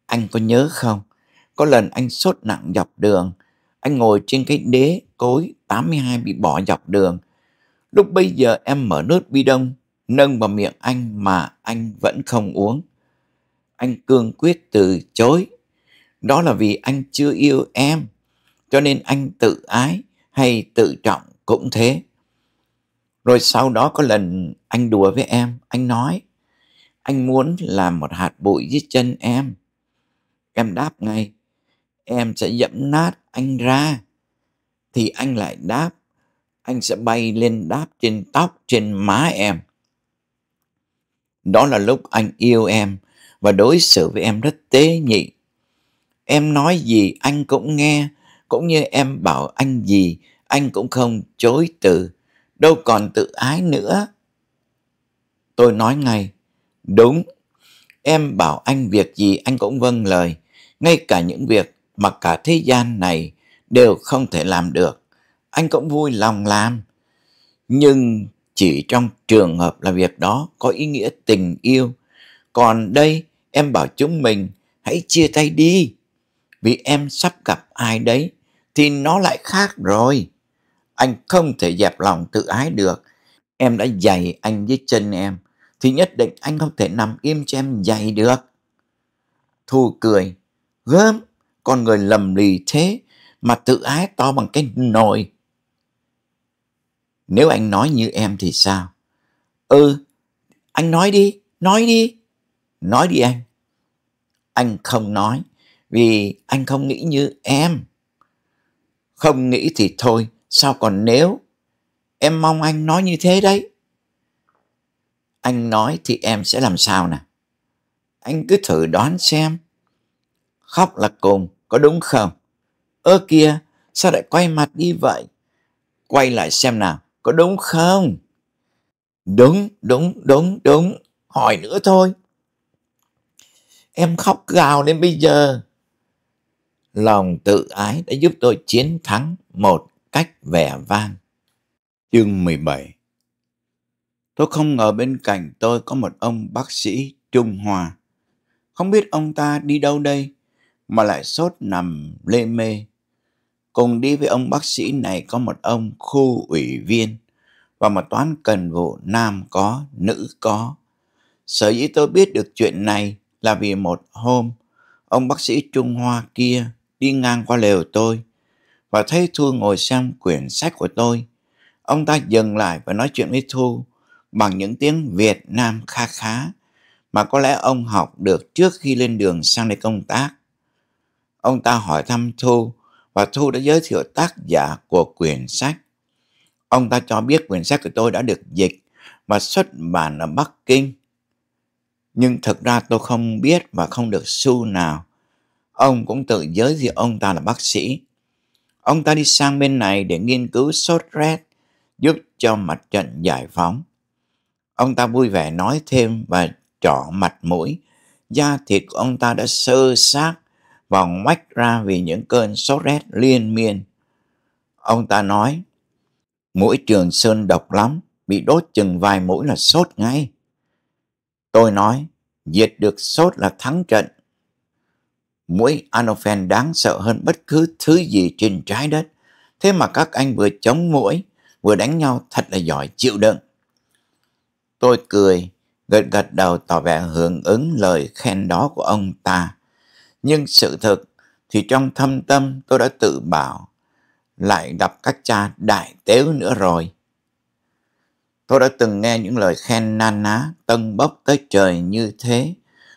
anh có nhớ không? Có lần anh sốt nặng dọc đường, anh ngồi trên cái đế cối 82 bị bỏ dọc đường. Lúc bây giờ em mở nước bi đông, nâng vào miệng anh mà anh vẫn không uống. Anh cương quyết từ chối đó là vì anh chưa yêu em cho nên anh tự ái hay tự trọng cũng thế rồi sau đó có lần anh đùa với em anh nói anh muốn làm một hạt bụi dưới chân em em đáp ngay em sẽ dẫm nát anh ra thì anh lại đáp anh sẽ bay lên đáp trên tóc trên má em đó là lúc anh yêu em và đối xử với em rất tế nhị em nói gì anh cũng nghe, cũng như em bảo anh gì, anh cũng không chối từ, đâu còn tự ái nữa. Tôi nói ngay, đúng, em bảo anh việc gì anh cũng vâng lời, ngay cả những việc mà cả thế gian này đều không thể làm được, anh cũng vui lòng làm. Nhưng chỉ trong trường hợp là việc đó có ý nghĩa tình yêu. Còn đây em bảo chúng mình hãy chia tay đi vì em sắp gặp ai đấy thì nó lại khác rồi. Anh không thể dẹp lòng tự ái được. Em đã giày anh với chân em thì nhất định anh không thể nằm im cho em dày được. Thu cười, gớm, con người lầm lì thế mà tự ái to bằng cái nồi. Nếu anh nói như em thì sao? Ừ, anh nói đi, nói đi. Nói đi anh. Anh không nói vì anh không nghĩ như em. Không nghĩ thì thôi, sao còn nếu? Em mong anh nói như thế đấy. Anh nói thì em sẽ làm sao nè? Anh cứ thử đoán xem. Khóc là cùng, có đúng không? Ơ kìa, sao lại quay mặt đi vậy? Quay lại xem nào, có đúng không? Đúng, đúng, đúng, đúng, hỏi nữa thôi. Em khóc gào lên bây giờ lòng tự ái đã giúp tôi chiến thắng một cách vẻ vang. Chương 17 Tôi không ngờ bên cạnh tôi có một ông bác sĩ Trung Hoa. Không biết ông ta đi đâu đây mà lại sốt nằm lê mê. Cùng đi với ông bác sĩ này có một ông khu ủy viên và một toán cần vụ nam có, nữ có. Sở dĩ tôi biết được chuyện này là vì một hôm ông bác sĩ Trung Hoa kia đi ngang qua lều tôi và thấy Thu ngồi xem quyển sách của tôi. Ông ta dừng lại và nói chuyện với Thu bằng những tiếng Việt Nam kha khá mà có lẽ ông học được trước khi lên đường sang đây công tác. Ông ta hỏi thăm Thu và Thu đã giới thiệu tác giả của quyển sách. Ông ta cho biết quyển sách của tôi đã được dịch và xuất bản ở Bắc Kinh. Nhưng thực ra tôi không biết và không được xu nào ông cũng tự giới thiệu ông ta là bác sĩ. Ông ta đi sang bên này để nghiên cứu sốt rét, giúp cho mặt trận giải phóng. Ông ta vui vẻ nói thêm và trỏ mặt mũi. Da thịt của ông ta đã sơ xác và ngoách ra vì những cơn sốt rét liên miên. Ông ta nói, mũi trường sơn độc lắm, bị đốt chừng vài mũi là sốt ngay. Tôi nói, diệt được sốt là thắng trận mũi anofen đáng sợ hơn bất cứ thứ gì trên trái đất. Thế mà các anh vừa chống mũi, vừa đánh nhau thật là giỏi chịu đựng. Tôi cười, gật gật đầu tỏ vẻ hưởng ứng lời khen đó của ông ta. Nhưng sự thực thì trong thâm tâm tôi đã tự bảo lại đập các cha đại tếu nữa rồi. Tôi đã từng nghe những lời khen nan ná, tân bốc tới trời như thế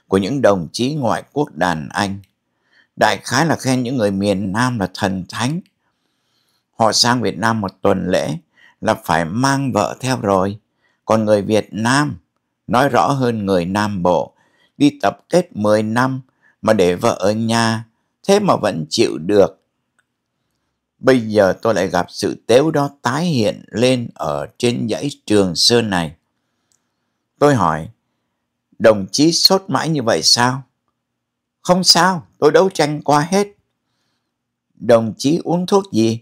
của những đồng chí ngoại quốc đàn Anh đại khái là khen những người miền Nam là thần thánh. Họ sang Việt Nam một tuần lễ là phải mang vợ theo rồi. Còn người Việt Nam, nói rõ hơn người Nam Bộ, đi tập kết 10 năm mà để vợ ở nhà, thế mà vẫn chịu được. Bây giờ tôi lại gặp sự tếu đó tái hiện lên ở trên dãy trường sơn này. Tôi hỏi, đồng chí sốt mãi như vậy sao? Không sao, tôi đấu tranh qua hết. Đồng chí uống thuốc gì?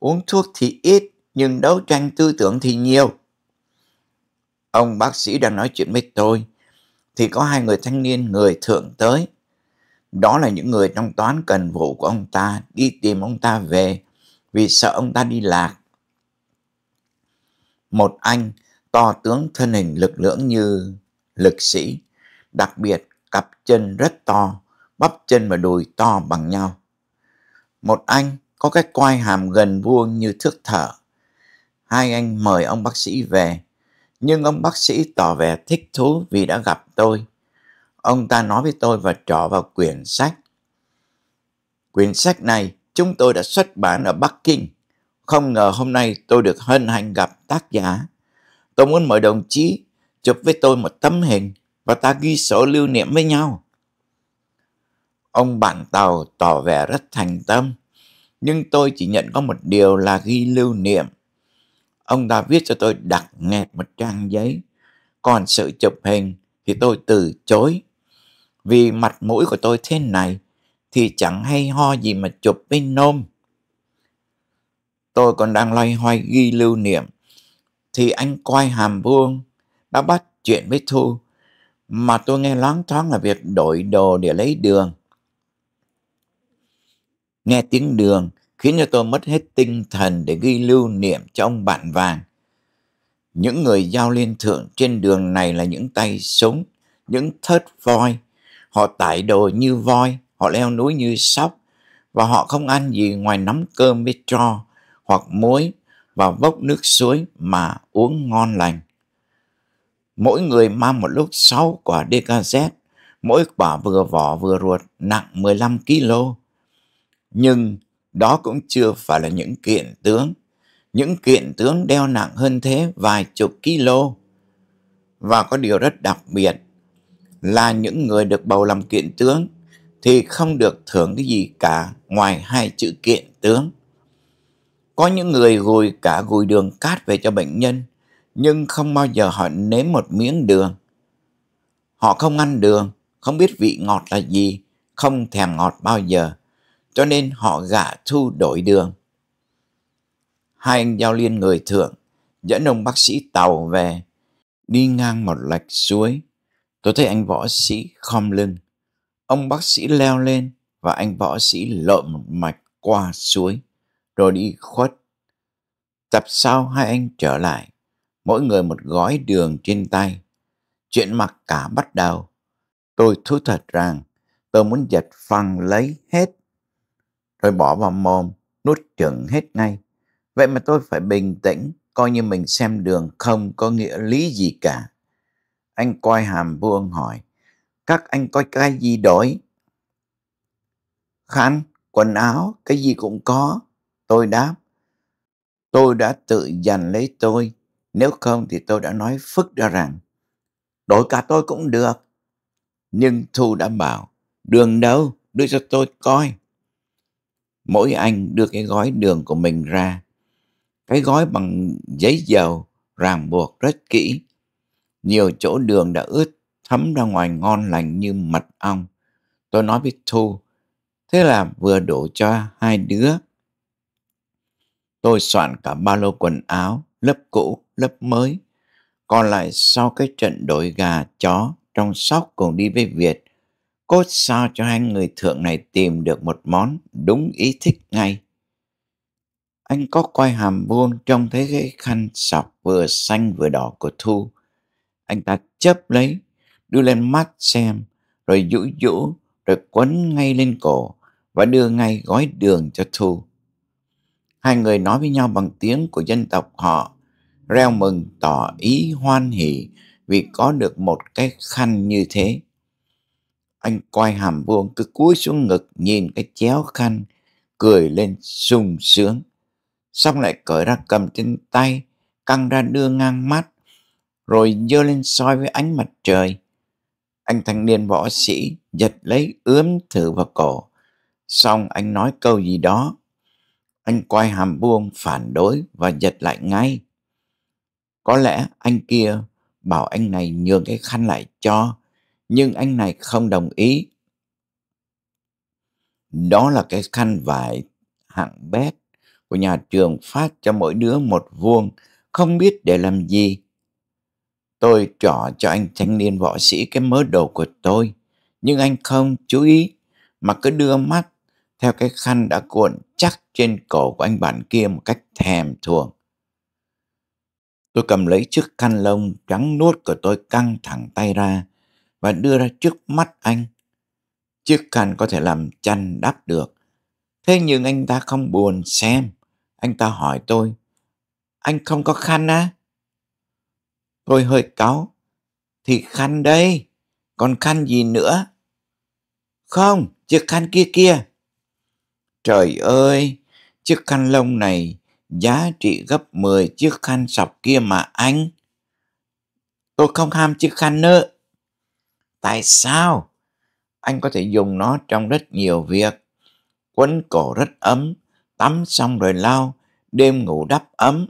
Uống thuốc thì ít, nhưng đấu tranh tư tưởng thì nhiều. Ông bác sĩ đang nói chuyện với tôi, thì có hai người thanh niên người thượng tới. Đó là những người trong toán cần vụ của ông ta đi tìm ông ta về vì sợ ông ta đi lạc. Một anh to tướng thân hình lực lưỡng như lực sĩ, đặc biệt cặp chân rất to, bắp chân và đùi to bằng nhau. Một anh có cái quai hàm gần vuông như thước thở. Hai anh mời ông bác sĩ về, nhưng ông bác sĩ tỏ vẻ thích thú vì đã gặp tôi. Ông ta nói với tôi và trỏ vào quyển sách. Quyển sách này chúng tôi đã xuất bản ở Bắc Kinh. Không ngờ hôm nay tôi được hân hạnh gặp tác giả. Tôi muốn mời đồng chí chụp với tôi một tấm hình và ta ghi sổ lưu niệm với nhau. Ông bạn tàu tỏ vẻ rất thành tâm, nhưng tôi chỉ nhận có một điều là ghi lưu niệm. Ông đã viết cho tôi đặt nghẹt một trang giấy, còn sự chụp hình thì tôi từ chối. Vì mặt mũi của tôi thế này thì chẳng hay ho gì mà chụp với nôm. Tôi còn đang loay hoay ghi lưu niệm thì anh quay hàm vuông đã bắt chuyện với Thu mà tôi nghe loáng thoáng là việc đổi đồ để lấy đường. Nghe tiếng đường khiến cho tôi mất hết tinh thần để ghi lưu niệm cho ông bạn vàng. Những người giao liên thượng trên đường này là những tay súng, những thớt voi. Họ tải đồ như voi, họ leo núi như sóc và họ không ăn gì ngoài nắm cơm với tro hoặc muối và vốc nước suối mà uống ngon lành mỗi người mang một lúc 6 quả DKZ, mỗi quả vừa vỏ vừa ruột nặng 15 kg. Nhưng đó cũng chưa phải là những kiện tướng. Những kiện tướng đeo nặng hơn thế vài chục kg. Và có điều rất đặc biệt là những người được bầu làm kiện tướng thì không được thưởng cái gì cả ngoài hai chữ kiện tướng. Có những người gùi cả gùi đường cát về cho bệnh nhân – nhưng không bao giờ họ nếm một miếng đường. Họ không ăn đường, không biết vị ngọt là gì, không thèm ngọt bao giờ, cho nên họ gả thu đổi đường. Hai anh giao liên người thượng dẫn ông bác sĩ tàu về, đi ngang một lạch suối. Tôi thấy anh võ sĩ khom lưng. Ông bác sĩ leo lên và anh võ sĩ lộn một mạch qua suối, rồi đi khuất. Tập sau hai anh trở lại mỗi người một gói đường trên tay. Chuyện mặc cả bắt đầu. Tôi thú thật rằng tôi muốn giật phăng lấy hết. Rồi bỏ vào mồm, nuốt chửng hết ngay. Vậy mà tôi phải bình tĩnh, coi như mình xem đường không có nghĩa lý gì cả. Anh coi hàm buông hỏi, các anh coi cái gì đổi? Khăn, quần áo, cái gì cũng có. Tôi đáp, tôi đã tự dành lấy tôi nếu không thì tôi đã nói phức ra rằng đổi cả tôi cũng được. Nhưng Thu đã bảo đường đâu đưa cho tôi coi. Mỗi anh đưa cái gói đường của mình ra. Cái gói bằng giấy dầu ràng buộc rất kỹ. Nhiều chỗ đường đã ướt thấm ra ngoài ngon lành như mật ong. Tôi nói với Thu, thế là vừa đổ cho hai đứa. Tôi soạn cả ba lô quần áo, lớp cũ, lớp mới. Còn lại sau cái trận đổi gà chó trong sóc cùng đi với Việt, cốt sao cho hai người thượng này tìm được một món đúng ý thích ngay. Anh có coi hàm buôn trông thấy cái khăn sọc vừa xanh vừa đỏ của Thu. Anh ta chớp lấy, đưa lên mắt xem, rồi rũ rũ, rồi quấn ngay lên cổ và đưa ngay gói đường cho Thu. Hai người nói với nhau bằng tiếng của dân tộc họ reo mừng tỏ ý hoan hỉ vì có được một cái khăn như thế. Anh quay hàm vuông cứ cúi xuống ngực nhìn cái chéo khăn, cười lên sung sướng. Xong lại cởi ra cầm trên tay, căng ra đưa ngang mắt, rồi dơ lên soi với ánh mặt trời. Anh thanh niên võ sĩ giật lấy ướm thử vào cổ. Xong anh nói câu gì đó. Anh quay hàm buông phản đối và giật lại ngay. Có lẽ anh kia bảo anh này nhường cái khăn lại cho, nhưng anh này không đồng ý. Đó là cái khăn vải hạng bét của nhà trường phát cho mỗi đứa một vuông, không biết để làm gì. Tôi trỏ cho anh thanh niên võ sĩ cái mớ đồ của tôi, nhưng anh không chú ý mà cứ đưa mắt theo cái khăn đã cuộn chắc trên cổ của anh bạn kia một cách thèm thuồng. Tôi cầm lấy chiếc khăn lông trắng nuốt của tôi căng thẳng tay ra và đưa ra trước mắt anh. Chiếc khăn có thể làm chăn đắp được. Thế nhưng anh ta không buồn xem. Anh ta hỏi tôi, anh không có khăn á? Tôi hơi cáu, thì khăn đây, còn khăn gì nữa? Không, chiếc khăn kia kia. Trời ơi, chiếc khăn lông này giá trị gấp 10 chiếc khăn sọc kia mà anh. Tôi không ham chiếc khăn nữa. Tại sao? Anh có thể dùng nó trong rất nhiều việc. Quấn cổ rất ấm, tắm xong rồi lau, đêm ngủ đắp ấm.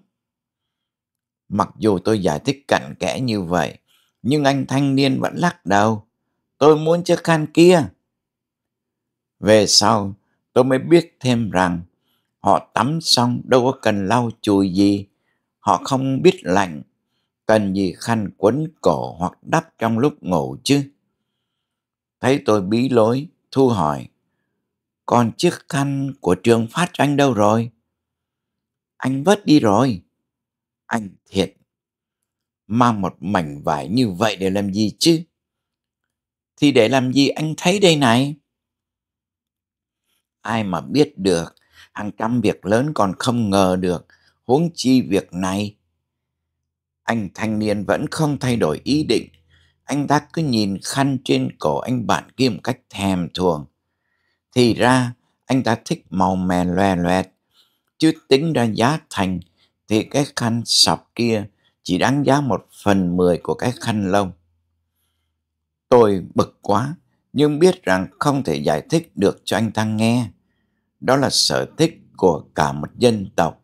Mặc dù tôi giải thích cặn kẽ như vậy, nhưng anh thanh niên vẫn lắc đầu. Tôi muốn chiếc khăn kia. Về sau, tôi mới biết thêm rằng Họ tắm xong đâu có cần lau chùi gì. Họ không biết lạnh. Cần gì khăn quấn cổ hoặc đắp trong lúc ngủ chứ. Thấy tôi bí lối, Thu hỏi. Còn chiếc khăn của trường phát cho anh đâu rồi? Anh vứt đi rồi. Anh thiệt. Mang một mảnh vải như vậy để làm gì chứ? Thì để làm gì anh thấy đây này? Ai mà biết được hàng trăm việc lớn còn không ngờ được, huống chi việc này. Anh thanh niên vẫn không thay đổi ý định, anh ta cứ nhìn khăn trên cổ anh bạn kia một cách thèm thuồng. Thì ra, anh ta thích màu mè loè loẹt, chứ tính ra giá thành thì cái khăn sọc kia chỉ đáng giá một phần mười của cái khăn lông. Tôi bực quá, nhưng biết rằng không thể giải thích được cho anh ta nghe đó là sở thích của cả một dân tộc.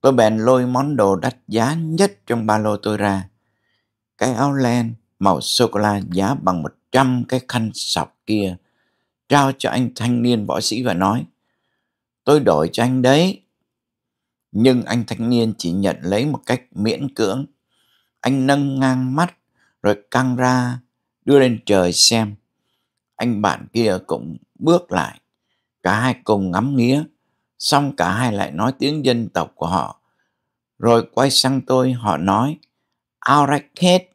Tôi bèn lôi món đồ đắt giá nhất trong ba lô tôi ra. Cái áo len màu sô-cô-la giá bằng 100 cái khăn sọc kia trao cho anh thanh niên võ sĩ và nói Tôi đổi cho anh đấy. Nhưng anh thanh niên chỉ nhận lấy một cách miễn cưỡng. Anh nâng ngang mắt rồi căng ra đưa lên trời xem. Anh bạn kia cũng bước lại cả hai cùng ngắm nghía, xong cả hai lại nói tiếng dân tộc của họ. Rồi quay sang tôi, họ nói, Aurek hết.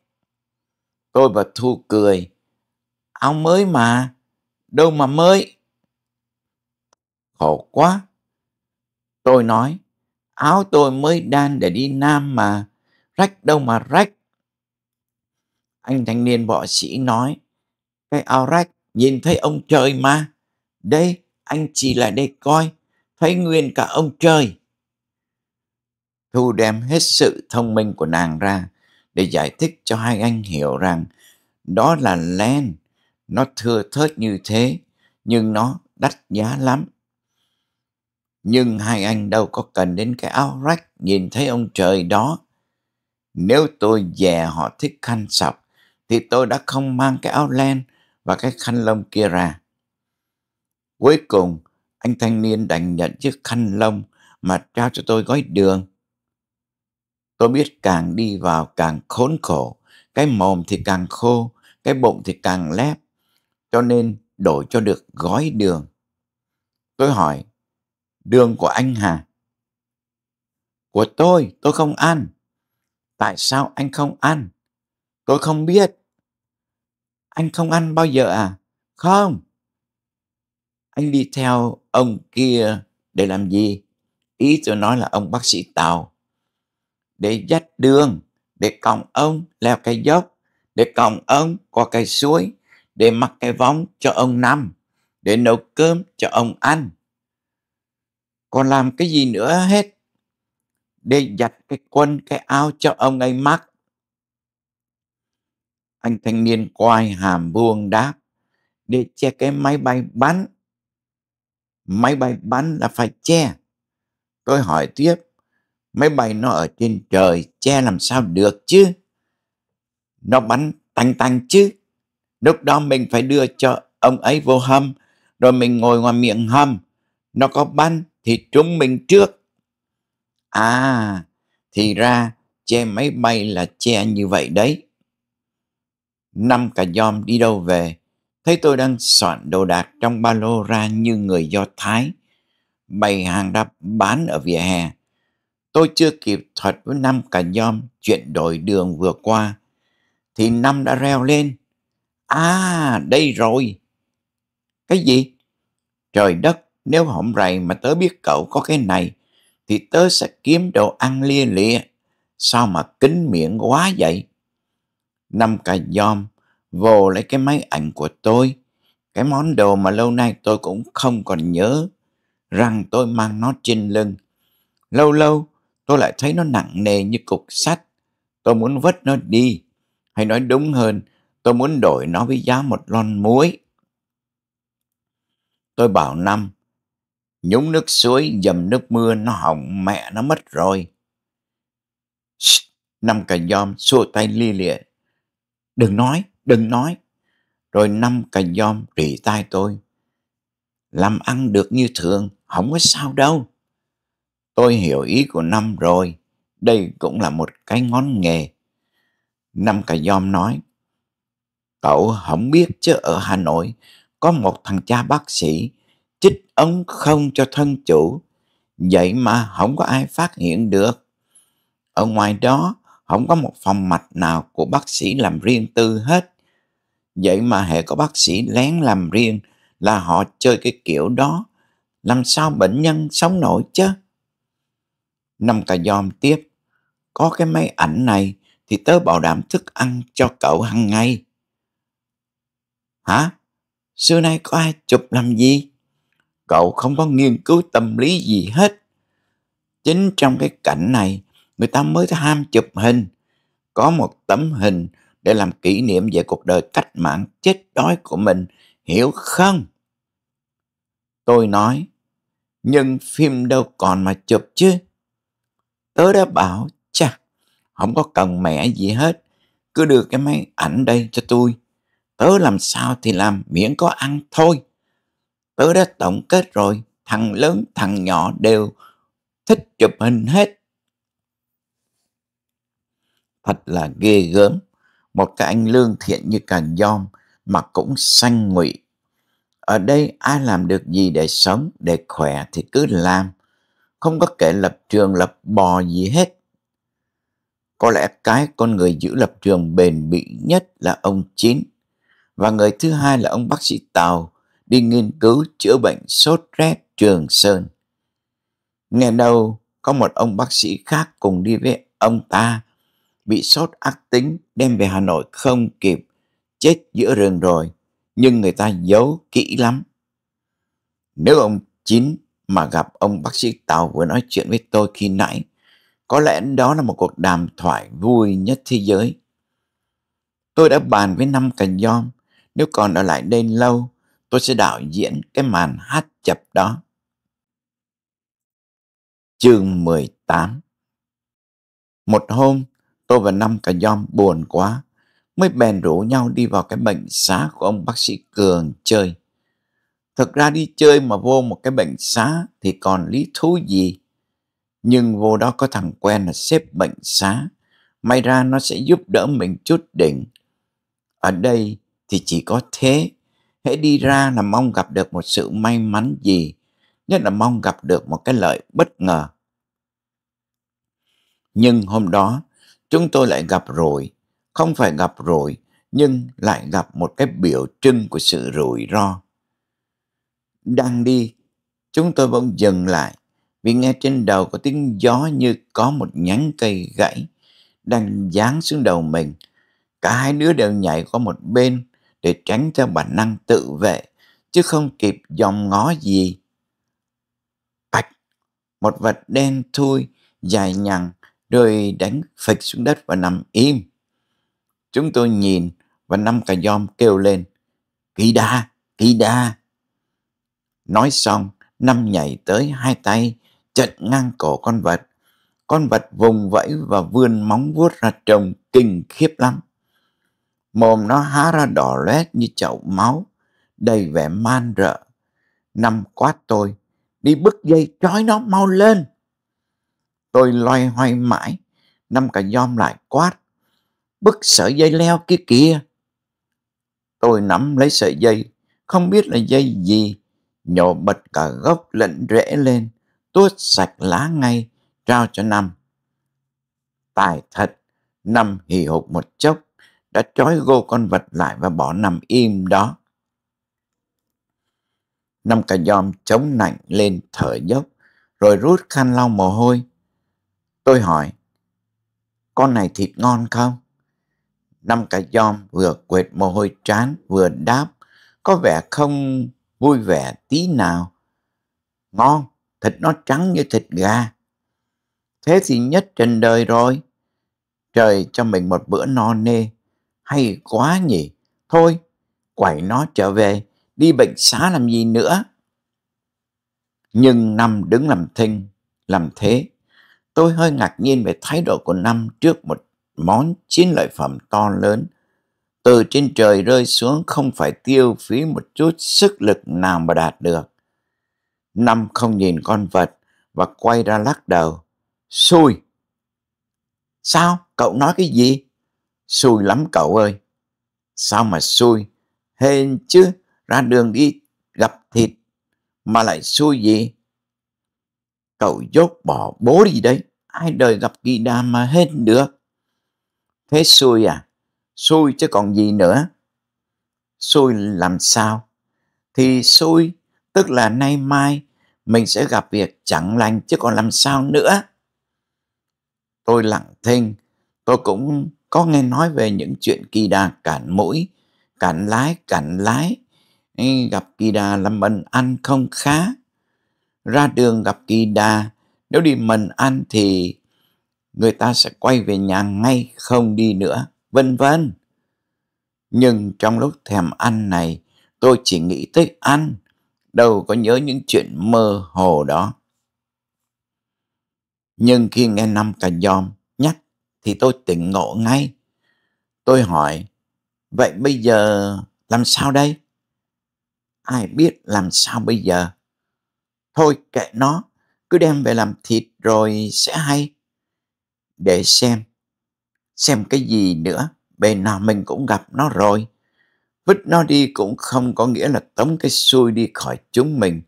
Tôi và Thu cười, áo mới mà, đâu mà mới. Khổ quá. Tôi nói, áo tôi mới đan để đi Nam mà, rách đâu mà rách. Anh thanh niên bọ sĩ nói, cái áo rách nhìn thấy ông trời mà, đây anh chỉ lại đây coi, thấy nguyên cả ông trời. Thu đem hết sự thông minh của nàng ra để giải thích cho hai anh hiểu rằng đó là len, nó thưa thớt như thế, nhưng nó đắt giá lắm. Nhưng hai anh đâu có cần đến cái áo rách nhìn thấy ông trời đó. Nếu tôi dè họ thích khăn sọc, thì tôi đã không mang cái áo len và cái khăn lông kia ra. Cuối cùng, anh thanh niên đành nhận chiếc khăn lông mà trao cho tôi gói đường. Tôi biết càng đi vào càng khốn khổ, cái mồm thì càng khô, cái bụng thì càng lép, cho nên đổi cho được gói đường. Tôi hỏi, đường của anh hả? Của tôi, tôi không ăn. Tại sao anh không ăn? Tôi không biết. Anh không ăn bao giờ à? Không anh đi theo ông kia để làm gì ý tôi nói là ông bác sĩ tàu để dắt đường để còng ông leo cái dốc để còng ông qua cái suối để mặc cái võng cho ông nằm để nấu cơm cho ông ăn còn làm cái gì nữa hết để giặt cái quân cái áo cho ông ấy mắc anh thanh niên quay hàm buông đáp để che cái máy bay bắn máy bay bắn là phải che. Tôi hỏi tiếp, máy bay nó ở trên trời che làm sao được chứ? Nó bắn tanh tanh chứ. Lúc đó mình phải đưa cho ông ấy vô hầm, rồi mình ngồi ngoài miệng hầm. Nó có bắn thì trúng mình trước. À, thì ra che máy bay là che như vậy đấy. Năm cả dòm đi đâu về, thấy tôi đang soạn đồ đạc trong ba lô ra như người Do Thái, bày hàng ra bán ở vỉa hè. Tôi chưa kịp thuật với Năm cả nhom chuyện đổi đường vừa qua, thì Năm đã reo lên. À, đây rồi. Cái gì? Trời đất, nếu hổng rày mà tớ biết cậu có cái này, thì tớ sẽ kiếm đồ ăn lia lịa. Sao mà kín miệng quá vậy? Năm cà giom vồ lấy cái máy ảnh của tôi, cái món đồ mà lâu nay tôi cũng không còn nhớ rằng tôi mang nó trên lưng. Lâu lâu tôi lại thấy nó nặng nề như cục sắt, tôi muốn vứt nó đi, hay nói đúng hơn, tôi muốn đổi nó với giá một lon muối. Tôi bảo Năm, nhúng nước suối dầm nước mưa nó hỏng mẹ nó mất rồi. Shhh, năm cà giom xua tay li lịa. Đừng nói, đừng nói. Rồi năm cành giom rì tay tôi. Làm ăn được như thường, không có sao đâu. Tôi hiểu ý của Năm rồi, đây cũng là một cái ngón nghề. Năm cà giom nói, Cậu không biết chứ ở Hà Nội có một thằng cha bác sĩ chích ống không cho thân chủ, vậy mà không có ai phát hiện được. Ở ngoài đó không có một phòng mạch nào của bác sĩ làm riêng tư hết. Vậy mà hệ có bác sĩ lén làm riêng là họ chơi cái kiểu đó. Làm sao bệnh nhân sống nổi chứ? Năm cà giòm tiếp. Có cái máy ảnh này thì tớ bảo đảm thức ăn cho cậu hằng ngày. Hả? Xưa nay có ai chụp làm gì? Cậu không có nghiên cứu tâm lý gì hết. Chính trong cái cảnh này, người ta mới ham chụp hình. Có một tấm hình để làm kỷ niệm về cuộc đời cách mạng chết đói của mình, hiểu không? Tôi nói, nhưng phim đâu còn mà chụp chứ. Tớ đã bảo, chà, không có cần mẹ gì hết, cứ đưa cái máy ảnh đây cho tôi. Tớ làm sao thì làm, miễn có ăn thôi. Tớ đã tổng kết rồi, thằng lớn thằng nhỏ đều thích chụp hình hết. Thật là ghê gớm một cái anh lương thiện như càn giom mà cũng sanh ngụy. Ở đây ai làm được gì để sống, để khỏe thì cứ làm, không có kể lập trường lập bò gì hết. Có lẽ cái con người giữ lập trường bền bỉ nhất là ông Chín và người thứ hai là ông bác sĩ Tàu đi nghiên cứu chữa bệnh sốt rét Trường Sơn. Nghe đâu có một ông bác sĩ khác cùng đi với ông ta bị sốt ác tính đem về Hà Nội không kịp, chết giữa rừng rồi, nhưng người ta giấu kỹ lắm. Nếu ông Chín mà gặp ông bác sĩ Tàu vừa nói chuyện với tôi khi nãy, có lẽ đó là một cuộc đàm thoại vui nhất thế giới. Tôi đã bàn với năm cành giom, nếu còn ở lại đây lâu, tôi sẽ đạo diễn cái màn hát chập đó. Chương 18 Một hôm, Tôi và năm cả Dom buồn quá, mới bèn rủ nhau đi vào cái bệnh xá của ông bác sĩ Cường chơi. Thực ra đi chơi mà vô một cái bệnh xá thì còn lý thú gì. Nhưng vô đó có thằng quen là xếp bệnh xá. May ra nó sẽ giúp đỡ mình chút đỉnh. Ở đây thì chỉ có thế. Hãy đi ra là mong gặp được một sự may mắn gì. Nhất là mong gặp được một cái lợi bất ngờ. Nhưng hôm đó chúng tôi lại gặp rồi, không phải gặp rồi, nhưng lại gặp một cái biểu trưng của sự rủi ro. Đang đi, chúng tôi bỗng dừng lại vì nghe trên đầu có tiếng gió như có một nhánh cây gãy đang giáng xuống đầu mình. Cả hai đứa đều nhảy qua một bên để tránh theo bản năng tự vệ, chứ không kịp dòm ngó gì. Bạch, một vật đen thui, dài nhằng, rồi đánh phịch xuống đất và nằm im. Chúng tôi nhìn và năm cà giom kêu lên, kỳ đa, kỳ đa. Nói xong, năm nhảy tới hai tay, chật ngang cổ con vật. Con vật vùng vẫy và vươn móng vuốt ra trông kinh khiếp lắm. Mồm nó há ra đỏ loét như chậu máu, đầy vẻ man rợ. Năm quát tôi, đi bức dây trói nó mau lên. Tôi loay hoay mãi, năm cả nhom lại quát. Bức sợi dây leo kia kìa. Tôi nắm lấy sợi dây, không biết là dây gì. Nhổ bật cả gốc lẫn rễ lên, tuốt sạch lá ngay, trao cho Năm. Tài thật, Năm hì hục một chốc, đã trói gô con vật lại và bỏ nằm im đó. Năm cà giòm chống nạnh lên thở dốc, rồi rút khăn lau mồ hôi. Tôi hỏi, con này thịt ngon không? Năm cái giom vừa quệt mồ hôi trán vừa đáp, có vẻ không vui vẻ tí nào. Ngon, thịt nó trắng như thịt gà. Thế thì nhất trên đời rồi. Trời cho mình một bữa no nê. Hay quá nhỉ. Thôi, quẩy nó trở về, đi bệnh xá làm gì nữa. Nhưng năm đứng làm thinh, làm thế Tôi hơi ngạc nhiên về thái độ của Năm trước một món chiến lợi phẩm to lớn. Từ trên trời rơi xuống không phải tiêu phí một chút sức lực nào mà đạt được. Năm không nhìn con vật và quay ra lắc đầu. Xui! Sao? Cậu nói cái gì? Xui lắm cậu ơi! Sao mà xui? Hên chứ! Ra đường đi gặp thịt mà lại xui gì? Cậu dốt bỏ bố đi đấy ai đời gặp kỳ đà mà hết được thế xui à xui chứ còn gì nữa xui làm sao thì xui tức là nay mai mình sẽ gặp việc chẳng lành chứ còn làm sao nữa tôi lặng thinh tôi cũng có nghe nói về những chuyện kỳ đà cản mũi cản lái cản lái gặp kỳ đà làm mình ăn không khá ra đường gặp kỳ đà nếu đi mần ăn thì người ta sẽ quay về nhà ngay không đi nữa, vân vân. Nhưng trong lúc thèm ăn này, tôi chỉ nghĩ tới ăn, đâu có nhớ những chuyện mơ hồ đó. Nhưng khi nghe năm cà giòm nhắc thì tôi tỉnh ngộ ngay. Tôi hỏi, vậy bây giờ làm sao đây? Ai biết làm sao bây giờ? Thôi kệ nó, cứ đem về làm thịt rồi sẽ hay. Để xem, xem cái gì nữa, bề nào mình cũng gặp nó rồi. Vứt nó đi cũng không có nghĩa là tống cái xuôi đi khỏi chúng mình,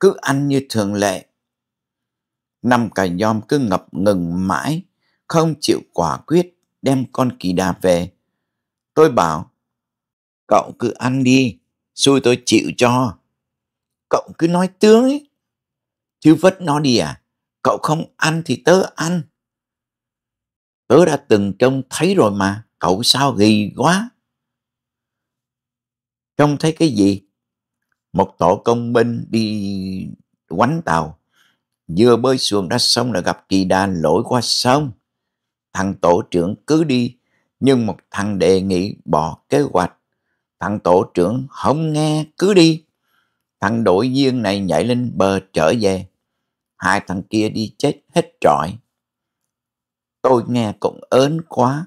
cứ ăn như thường lệ. Năm cà nhom cứ ngập ngừng mãi, không chịu quả quyết đem con kỳ đà về. Tôi bảo, cậu cứ ăn đi, xui tôi chịu cho. Cậu cứ nói tướng ấy, Chứ vứt nó đi à? Cậu không ăn thì tớ ăn. Tớ đã từng trông thấy rồi mà, cậu sao gầy quá. Trông thấy cái gì? Một tổ công binh đi quánh tàu. Vừa bơi xuồng đã xong là gặp kỳ đà lỗi qua sông. Thằng tổ trưởng cứ đi, nhưng một thằng đề nghị bỏ kế hoạch. Thằng tổ trưởng không nghe, cứ đi Thằng đội viên này nhảy lên bờ trở về. Hai thằng kia đi chết hết trọi. Tôi nghe cũng ớn quá.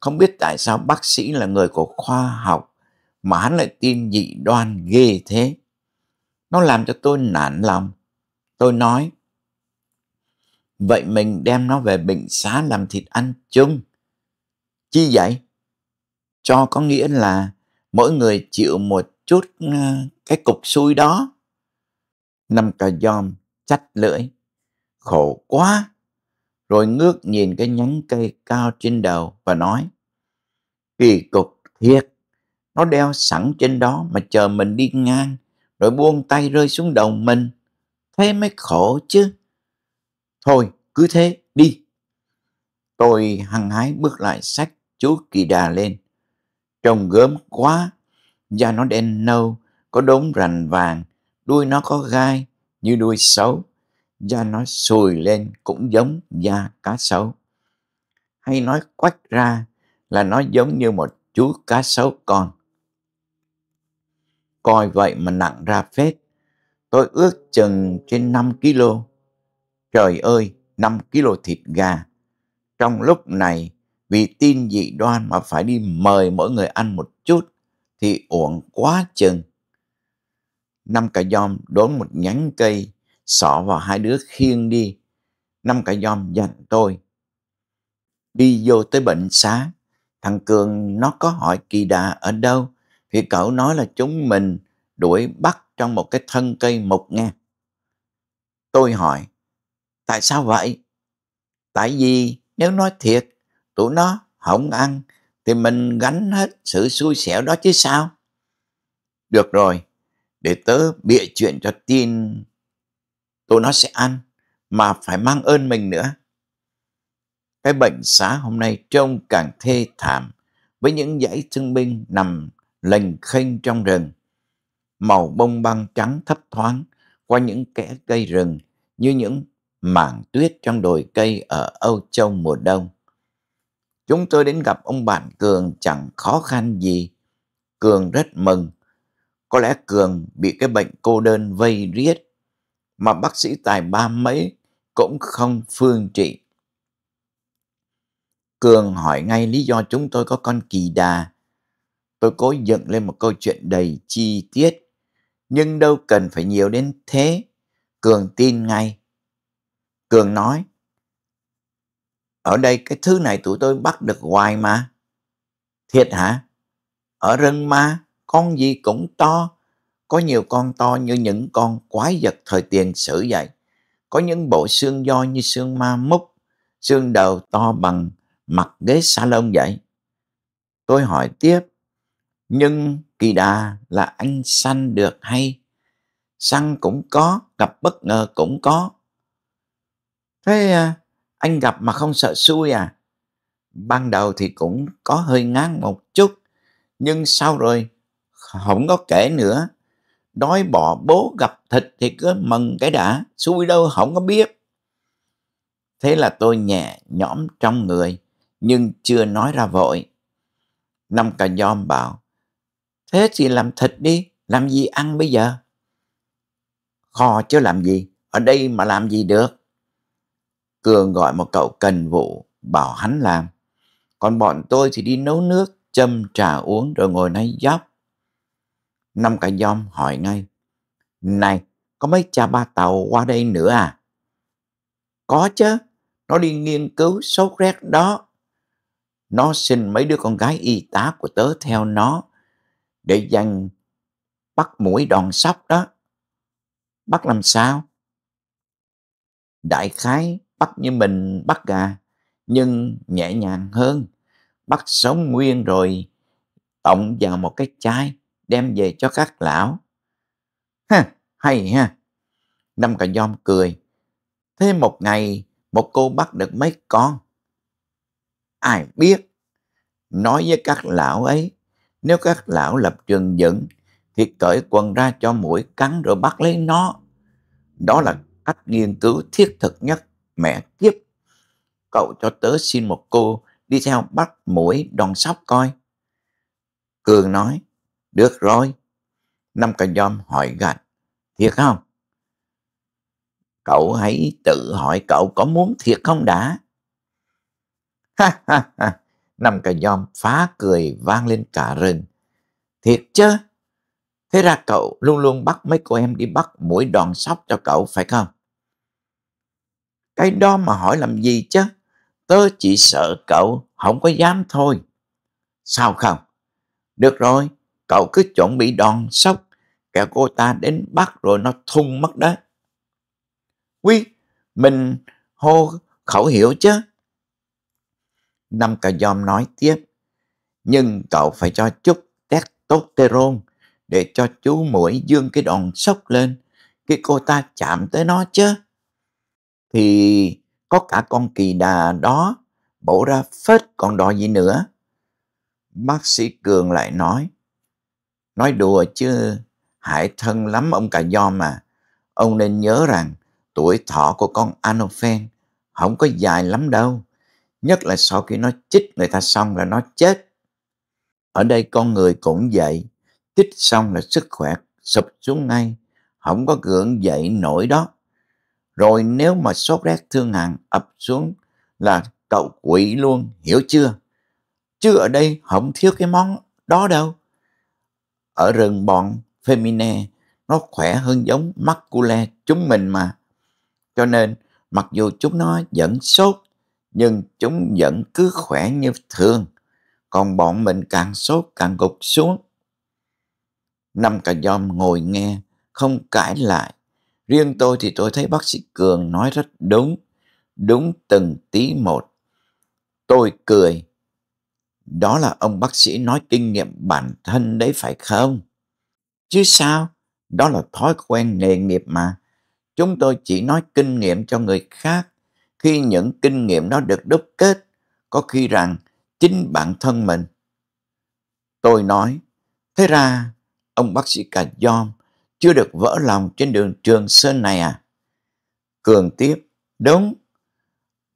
Không biết tại sao bác sĩ là người của khoa học mà hắn lại tin dị đoan ghê thế. Nó làm cho tôi nản lòng. Tôi nói, vậy mình đem nó về bệnh xá làm thịt ăn chung. Chi vậy? Cho có nghĩa là mỗi người chịu một chút ờ, cái cục xui đó năm cà giòm chắt lưỡi khổ quá rồi ngước nhìn cái nhánh cây cao trên đầu và nói kỳ cục thiệt nó đeo sẵn trên đó mà chờ mình đi ngang rồi buông tay rơi xuống đầu mình thế mới khổ chứ thôi cứ thế đi tôi hăng hái bước lại sách chú kỳ đà lên trông gớm quá da nó đen nâu, có đốm rành vàng, đuôi nó có gai như đuôi sấu, da nó sùi lên cũng giống da cá sấu. Hay nói quách ra là nó giống như một chú cá sấu con. Coi vậy mà nặng ra phết, tôi ước chừng trên 5 kg. Trời ơi, 5 kg thịt gà. Trong lúc này, vì tin dị đoan mà phải đi mời mỗi người ăn một chút thì uổng quá chừng. Năm cả giom đốn một nhánh cây, xỏ vào hai đứa khiêng đi. Năm cả giom dặn tôi. Đi vô tới bệnh xá, thằng Cường nó có hỏi kỳ đà ở đâu, thì cậu nói là chúng mình đuổi bắt trong một cái thân cây mục nghe. Tôi hỏi, tại sao vậy? Tại vì nếu nói thiệt, tụi nó không ăn thì mình gánh hết sự xui xẻo đó chứ sao? Được rồi, để tớ bịa chuyện cho tin tụi nó sẽ ăn mà phải mang ơn mình nữa. Cái bệnh xá hôm nay trông càng thê thảm với những dãy thương binh nằm lềnh khênh trong rừng. Màu bông băng trắng thấp thoáng qua những kẽ cây rừng như những mảng tuyết trong đồi cây ở Âu Châu mùa đông. Chúng tôi đến gặp ông bạn Cường chẳng khó khăn gì. Cường rất mừng. Có lẽ Cường bị cái bệnh cô đơn vây riết mà bác sĩ tài ba mấy cũng không phương trị. Cường hỏi ngay lý do chúng tôi có con kỳ đà. Tôi cố dựng lên một câu chuyện đầy chi tiết, nhưng đâu cần phải nhiều đến thế. Cường tin ngay. Cường nói, ở đây cái thứ này tụi tôi bắt được hoài mà thiệt hả ở rừng ma con gì cũng to có nhiều con to như những con quái vật thời tiền sử vậy có những bộ xương do như xương ma múc xương đầu to bằng mặt ghế salon vậy tôi hỏi tiếp nhưng kỳ đà là anh săn được hay săn cũng có gặp bất ngờ cũng có thế à, anh gặp mà không sợ xui à? Ban đầu thì cũng có hơi ngán một chút, nhưng sau rồi không có kể nữa. Đói bỏ bố gặp thịt thì cứ mừng cái đã, xui đâu không có biết. Thế là tôi nhẹ nhõm trong người, nhưng chưa nói ra vội. Năm cà nhom bảo, thế thì làm thịt đi, làm gì ăn bây giờ? Kho chứ làm gì, ở đây mà làm gì được. Cường gọi một cậu cần vụ bảo hắn làm. Còn bọn tôi thì đi nấu nước, châm trà uống rồi ngồi nay giáp. Năm cả dom hỏi ngay. Này, có mấy cha ba tàu qua đây nữa à? Có chứ, nó đi nghiên cứu sốt rét đó. Nó xin mấy đứa con gái y tá của tớ theo nó để dành bắt mũi đòn sóc đó. Bắt làm sao? Đại khái bắt như mình bắt gà nhưng nhẹ nhàng hơn bắt sống nguyên rồi tổng vào một cái chai đem về cho các lão ha hay ha năm cà giom cười thế một ngày một cô bắt được mấy con ai biết nói với các lão ấy nếu các lão lập trường dựng thì cởi quần ra cho mũi cắn rồi bắt lấy nó đó là cách nghiên cứu thiết thực nhất mẹ kiếp. Cậu cho tớ xin một cô đi theo bắt mũi đòn sóc coi. Cường nói, được rồi. Năm cà giom hỏi gạch, thiệt không? Cậu hãy tự hỏi cậu có muốn thiệt không đã? Ha ha ha, năm cà giom phá cười vang lên cả rừng. Thiệt chứ? Thế ra cậu luôn luôn bắt mấy cô em đi bắt mũi đòn sóc cho cậu phải không? Cái đó mà hỏi làm gì chứ? Tớ chỉ sợ cậu không có dám thôi. Sao không? Được rồi, cậu cứ chuẩn bị đòn sốc. Kẻ cô ta đến bắt rồi nó thung mất đấy. Quý, mình hô khẩu hiểu chứ. Năm cà giòm nói tiếp. Nhưng cậu phải cho chút testosterone để cho chú mũi dương cái đòn sốc lên. Khi cô ta chạm tới nó chứ thì có cả con kỳ đà đó bổ ra phết còn đòi gì nữa. Bác sĩ Cường lại nói, nói đùa chứ hại thân lắm ông cà do mà. Ông nên nhớ rằng tuổi thọ của con Anophen không có dài lắm đâu. Nhất là sau khi nó chích người ta xong là nó chết. Ở đây con người cũng vậy, chích xong là sức khỏe sụp xuống ngay, không có gượng dậy nổi đó. Rồi nếu mà sốt rét thương hàn ập xuống là cậu quỵ luôn, hiểu chưa? Chứ ở đây không thiếu cái món đó đâu. Ở rừng bọn Femine, nó khỏe hơn giống Macule chúng mình mà. Cho nên, mặc dù chúng nó vẫn sốt, nhưng chúng vẫn cứ khỏe như thường. Còn bọn mình càng sốt càng gục xuống. Năm cà giòm ngồi nghe, không cãi lại Riêng tôi thì tôi thấy bác sĩ Cường nói rất đúng, đúng từng tí một. Tôi cười. Đó là ông bác sĩ nói kinh nghiệm bản thân đấy phải không? Chứ sao? Đó là thói quen nghề nghiệp mà. Chúng tôi chỉ nói kinh nghiệm cho người khác. Khi những kinh nghiệm đó được đúc kết, có khi rằng chính bản thân mình. Tôi nói, thế ra ông bác sĩ Cà Giom chưa được vỡ lòng trên đường Trường Sơn này à? Cường tiếp, đúng.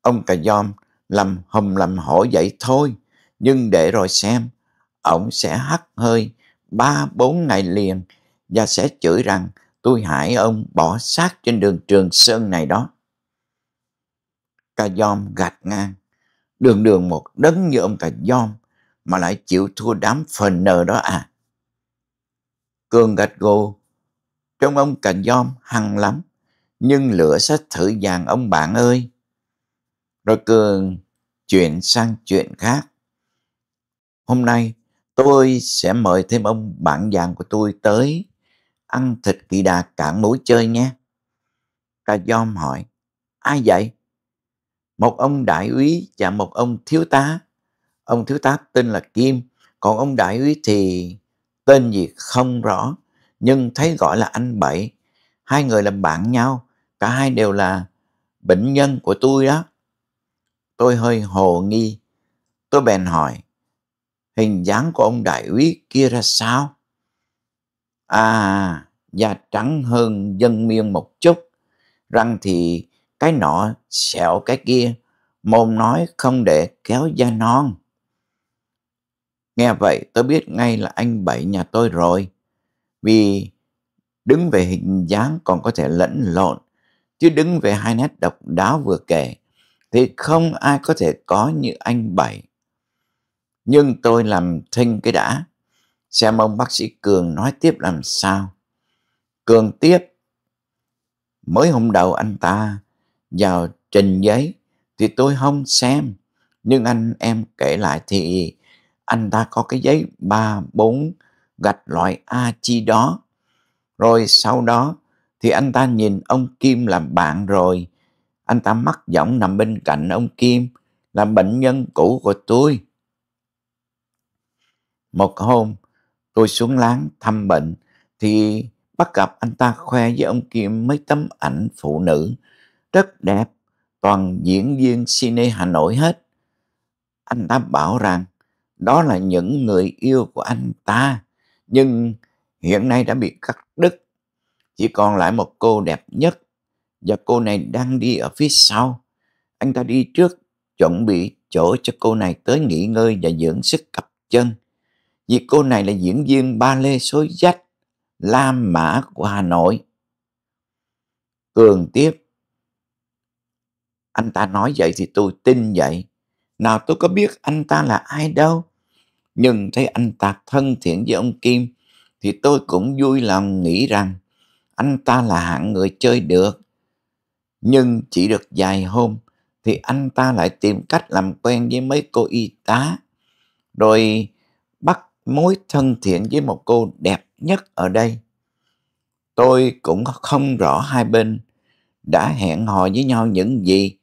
Ông cà giòm lầm hầm lầm hổ vậy thôi, nhưng để rồi xem, ông sẽ hắt hơi ba bốn ngày liền và sẽ chửi rằng tôi hại ông bỏ xác trên đường Trường Sơn này đó. Cà giòm gạt ngang, đường đường một đấng như ông cà giòm mà lại chịu thua đám phần nờ đó à. Cường gạch gù trong ông cần giom hăng lắm, nhưng lửa sách thử dàn ông bạn ơi. Rồi Cường chuyển sang chuyện khác. Hôm nay tôi sẽ mời thêm ông bạn vàng của tôi tới ăn thịt kỳ đà cạn mũi chơi nhé. Cà Giom hỏi, ai vậy? Một ông đại úy và một ông thiếu tá. Ông thiếu tá tên là Kim, còn ông đại úy thì tên gì không rõ nhưng thấy gọi là anh Bảy. Hai người làm bạn nhau, cả hai đều là bệnh nhân của tôi đó. Tôi hơi hồ nghi. Tôi bèn hỏi, hình dáng của ông đại úy kia ra sao? À, da trắng hơn dân miên một chút, răng thì cái nọ sẹo cái kia, mồm nói không để kéo da non. Nghe vậy tôi biết ngay là anh Bảy nhà tôi rồi vì đứng về hình dáng còn có thể lẫn lộn chứ đứng về hai nét độc đáo vừa kể thì không ai có thể có như anh bảy nhưng tôi làm thinh cái đã xem ông bác sĩ cường nói tiếp làm sao cường tiếp mới hôm đầu anh ta vào trình giấy thì tôi không xem nhưng anh em kể lại thì anh ta có cái giấy ba bốn gạch loại A Chi đó. Rồi sau đó thì anh ta nhìn ông Kim làm bạn rồi. Anh ta mắc giọng nằm bên cạnh ông Kim là bệnh nhân cũ của tôi. Một hôm tôi xuống láng thăm bệnh thì bắt gặp anh ta khoe với ông Kim mấy tấm ảnh phụ nữ rất đẹp, toàn diễn viên cine Hà Nội hết. Anh ta bảo rằng đó là những người yêu của anh ta nhưng hiện nay đã bị cắt đứt. Chỉ còn lại một cô đẹp nhất và cô này đang đi ở phía sau. Anh ta đi trước chuẩn bị chỗ cho cô này tới nghỉ ngơi và dưỡng sức cặp chân. Vì cô này là diễn viên ba lê số dách lam Mã của Hà Nội. Cường tiếp. Anh ta nói vậy thì tôi tin vậy. Nào tôi có biết anh ta là ai đâu nhưng thấy anh Tạc thân thiện với ông Kim thì tôi cũng vui lòng nghĩ rằng anh ta là hạng người chơi được. Nhưng chỉ được vài hôm thì anh ta lại tìm cách làm quen với mấy cô y tá rồi bắt mối thân thiện với một cô đẹp nhất ở đây. Tôi cũng không rõ hai bên đã hẹn hò với nhau những gì.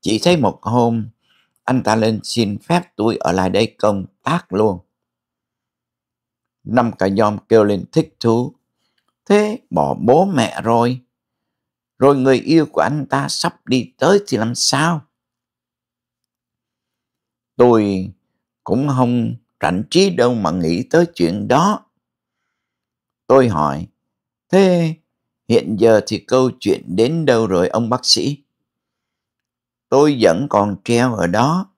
Chỉ thấy một hôm anh ta lên xin phép tôi ở lại đây công ác luôn. Năm cả nhóm kêu lên thích thú. Thế bỏ bố mẹ rồi. Rồi người yêu của anh ta sắp đi tới thì làm sao? Tôi cũng không rảnh trí đâu mà nghĩ tới chuyện đó. Tôi hỏi, thế hiện giờ thì câu chuyện đến đâu rồi ông bác sĩ? Tôi vẫn còn treo ở đó.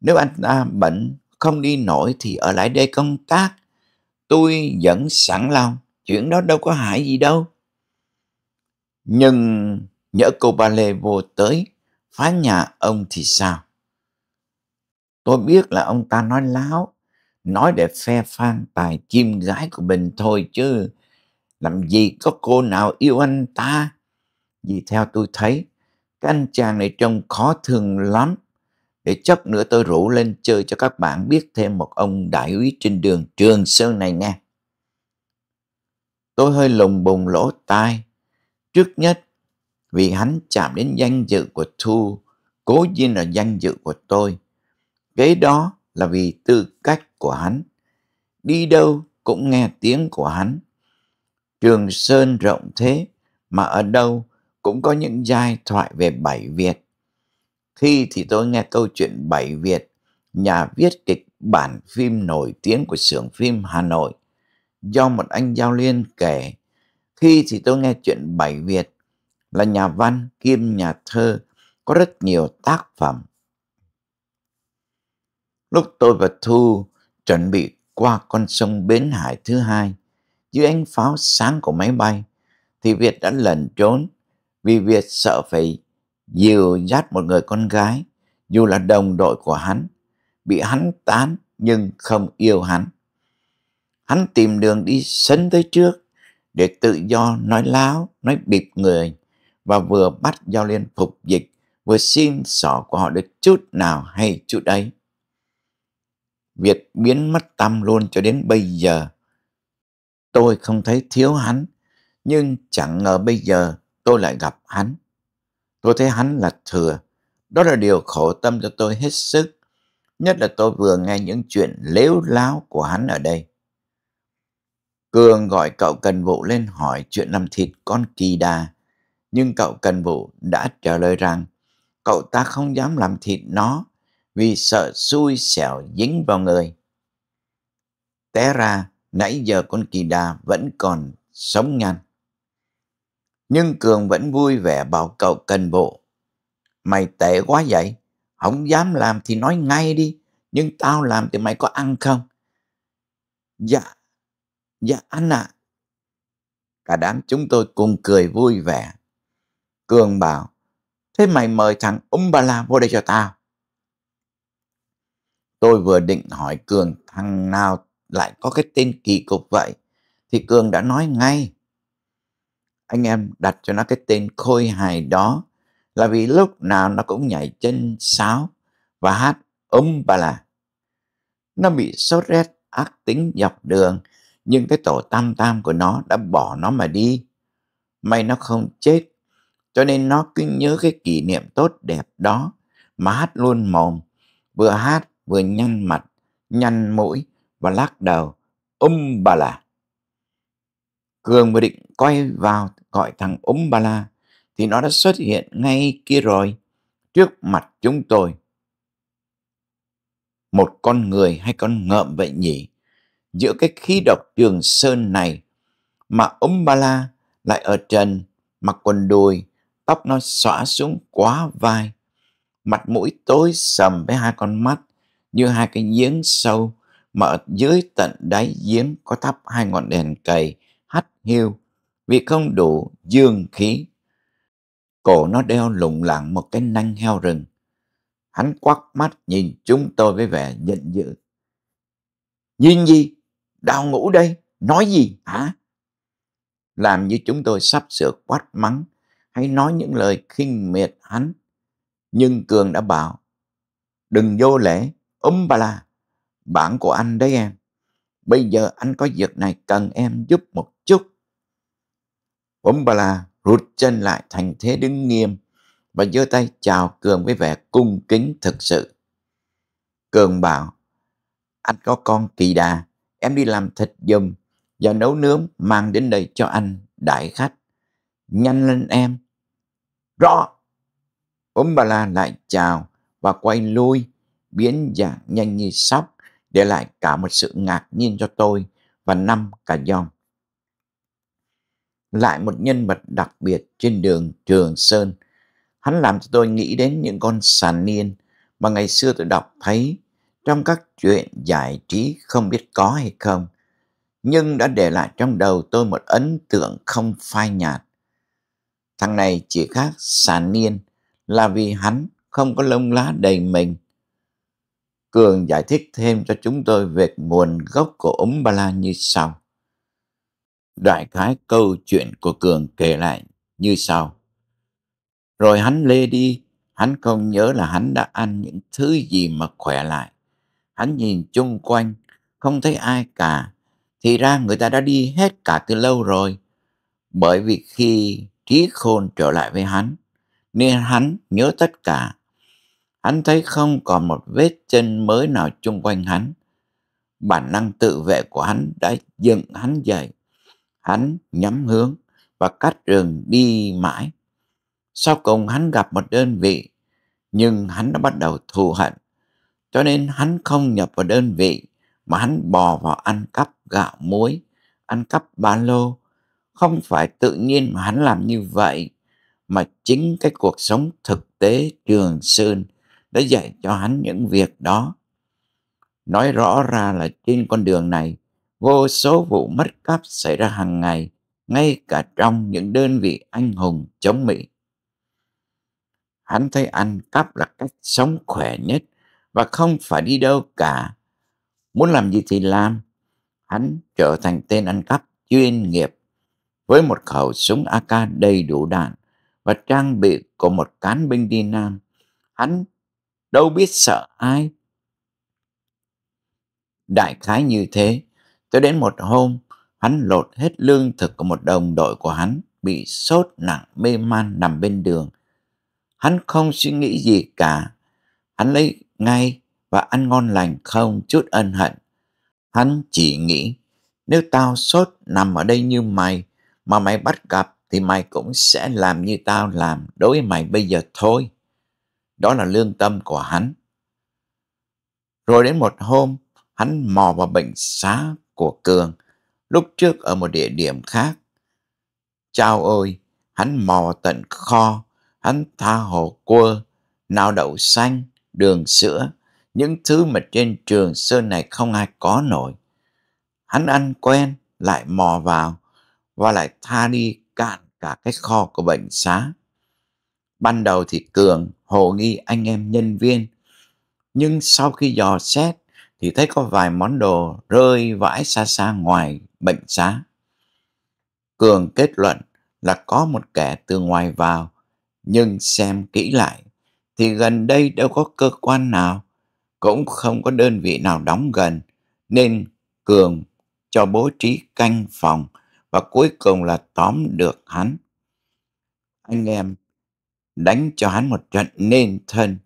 Nếu anh ta bệnh không đi nổi thì ở lại đây công tác. Tôi vẫn sẵn lòng, chuyện đó đâu có hại gì đâu. Nhưng nhỡ cô ba lê vô tới, phá nhà ông thì sao? Tôi biết là ông ta nói láo, nói để phe phan tài chim gái của mình thôi chứ làm gì có cô nào yêu anh ta. Vì theo tôi thấy, cái anh chàng này trông khó thương lắm để chốc nữa tôi rủ lên chơi cho các bạn biết thêm một ông đại úy trên đường Trường Sơn này nghe. Tôi hơi lùng bùng lỗ tai. Trước nhất, vì hắn chạm đến danh dự của Thu, cố nhiên là danh dự của tôi. Kế đó là vì tư cách của hắn. Đi đâu cũng nghe tiếng của hắn. Trường Sơn rộng thế, mà ở đâu cũng có những giai thoại về Bảy Việt khi thì tôi nghe câu chuyện Bảy Việt, nhà viết kịch bản phim nổi tiếng của xưởng phim Hà Nội, do một anh giao liên kể. Khi thì tôi nghe chuyện Bảy Việt, là nhà văn kiêm nhà thơ, có rất nhiều tác phẩm. Lúc tôi và Thu chuẩn bị qua con sông Bến Hải thứ hai, dưới ánh pháo sáng của máy bay, thì Việt đã lẩn trốn vì Việt sợ phải dìu dắt một người con gái, dù là đồng đội của hắn, bị hắn tán nhưng không yêu hắn. Hắn tìm đường đi sân tới trước để tự do nói láo, nói bịp người và vừa bắt giao liên phục dịch vừa xin sỏ của họ được chút nào hay chút ấy. Việc biến mất tâm luôn cho đến bây giờ. Tôi không thấy thiếu hắn, nhưng chẳng ngờ bây giờ tôi lại gặp hắn. Tôi thấy hắn là thừa. Đó là điều khổ tâm cho tôi hết sức. Nhất là tôi vừa nghe những chuyện lếu láo của hắn ở đây. Cường gọi cậu Cần Vụ lên hỏi chuyện làm thịt con kỳ đà. Nhưng cậu Cần Vụ đã trả lời rằng cậu ta không dám làm thịt nó vì sợ xui xẻo dính vào người. Té ra, nãy giờ con kỳ đà vẫn còn sống nhăn. Nhưng Cường vẫn vui vẻ bảo cậu cần bộ. Mày tệ quá vậy, không dám làm thì nói ngay đi, nhưng tao làm thì mày có ăn không? Dạ, dạ anh ạ. À. Cả đám chúng tôi cùng cười vui vẻ. Cường bảo, thế mày mời thằng Umbala vô đây cho tao. Tôi vừa định hỏi Cường thằng nào lại có cái tên kỳ cục vậy, thì Cường đã nói ngay anh em đặt cho nó cái tên khôi hài đó là vì lúc nào nó cũng nhảy chân sáo và hát ấm bà là nó bị sốt rét ác tính dọc đường nhưng cái tổ tam tam của nó đã bỏ nó mà đi may nó không chết cho nên nó cứ nhớ cái kỷ niệm tốt đẹp đó mà hát luôn mồm vừa hát vừa nhăn mặt nhăn mũi và lắc đầu um bà là cường vừa định quay vào gọi thằng Umbala thì nó đã xuất hiện ngay kia rồi, trước mặt chúng tôi. Một con người hay con ngợm vậy nhỉ? Giữa cái khí độc trường sơn này mà Umbala lại ở trần, mặc quần đùi, tóc nó xõa xuống quá vai, mặt mũi tối sầm với hai con mắt như hai cái giếng sâu mà ở dưới tận đáy giếng có thắp hai ngọn đèn cầy hắt hiu vì không đủ dương khí. Cổ nó đeo lủng lẳng một cái nanh heo rừng. Hắn quắc mắt nhìn chúng tôi với vẻ giận dữ. Nhìn gì? Đào ngủ đây? Nói gì hả? Làm như chúng tôi sắp sửa quát mắng hay nói những lời khinh miệt hắn. Nhưng Cường đã bảo, đừng vô lễ, um bà la, bạn của anh đấy em. Bây giờ anh có việc này cần em giúp một chút. Ông bà la rút chân lại thành thế đứng nghiêm và giơ tay chào Cường với vẻ cung kính thực sự. Cường bảo, anh có con kỳ đà, em đi làm thịt dùm và nấu nướng mang đến đây cho anh, đại khách. Nhanh lên em. Rõ! Ông bà la lại chào và quay lui, biến dạng nhanh như sóc, để lại cả một sự ngạc nhiên cho tôi và năm cả dòng lại một nhân vật đặc biệt trên đường Trường Sơn. Hắn làm cho tôi nghĩ đến những con sàn niên mà ngày xưa tôi đọc thấy trong các chuyện giải trí không biết có hay không, nhưng đã để lại trong đầu tôi một ấn tượng không phai nhạt. Thằng này chỉ khác sàn niên là vì hắn không có lông lá đầy mình. Cường giải thích thêm cho chúng tôi về nguồn gốc của ống ba la như sau. Đại khái câu chuyện của Cường kể lại như sau. Rồi hắn lê đi, hắn không nhớ là hắn đã ăn những thứ gì mà khỏe lại. Hắn nhìn chung quanh, không thấy ai cả. Thì ra người ta đã đi hết cả từ lâu rồi. Bởi vì khi trí khôn trở lại với hắn, nên hắn nhớ tất cả. Hắn thấy không còn một vết chân mới nào chung quanh hắn. Bản năng tự vệ của hắn đã dựng hắn dậy. Hắn nhắm hướng và cắt rừng đi mãi. Sau cùng hắn gặp một đơn vị, nhưng hắn đã bắt đầu thù hận. Cho nên hắn không nhập vào đơn vị, mà hắn bò vào ăn cắp gạo muối, ăn cắp ba lô. Không phải tự nhiên mà hắn làm như vậy, mà chính cái cuộc sống thực tế trường sơn đã dạy cho hắn những việc đó. Nói rõ ra là trên con đường này, vô số vụ mất cắp xảy ra hàng ngày, ngay cả trong những đơn vị anh hùng chống Mỹ. Hắn thấy ăn cắp là cách sống khỏe nhất và không phải đi đâu cả. Muốn làm gì thì làm. Hắn trở thành tên ăn cắp chuyên nghiệp với một khẩu súng AK đầy đủ đạn và trang bị của một cán binh đi Nam. Hắn đâu biết sợ ai. Đại khái như thế, Tới đến một hôm, hắn lột hết lương thực của một đồng đội của hắn bị sốt nặng mê man nằm bên đường. Hắn không suy nghĩ gì cả. Hắn lấy ngay và ăn ngon lành không chút ân hận. Hắn chỉ nghĩ nếu tao sốt nằm ở đây như mày mà mày bắt gặp thì mày cũng sẽ làm như tao làm đối với mày bây giờ thôi. Đó là lương tâm của hắn. Rồi đến một hôm, hắn mò vào bệnh xá của Cường lúc trước ở một địa điểm khác. Chao ơi, hắn mò tận kho, hắn tha hồ cua, nào đậu xanh, đường sữa, những thứ mà trên trường sơn này không ai có nổi. Hắn ăn quen, lại mò vào, và lại tha đi cạn cả cái kho của bệnh xá. Ban đầu thì Cường hồ nghi anh em nhân viên, nhưng sau khi dò xét thì thấy có vài món đồ rơi vãi xa xa ngoài bệnh xá. Cường kết luận là có một kẻ từ ngoài vào, nhưng xem kỹ lại thì gần đây đâu có cơ quan nào, cũng không có đơn vị nào đóng gần, nên Cường cho bố trí canh phòng và cuối cùng là tóm được hắn. Anh em đánh cho hắn một trận nên thân.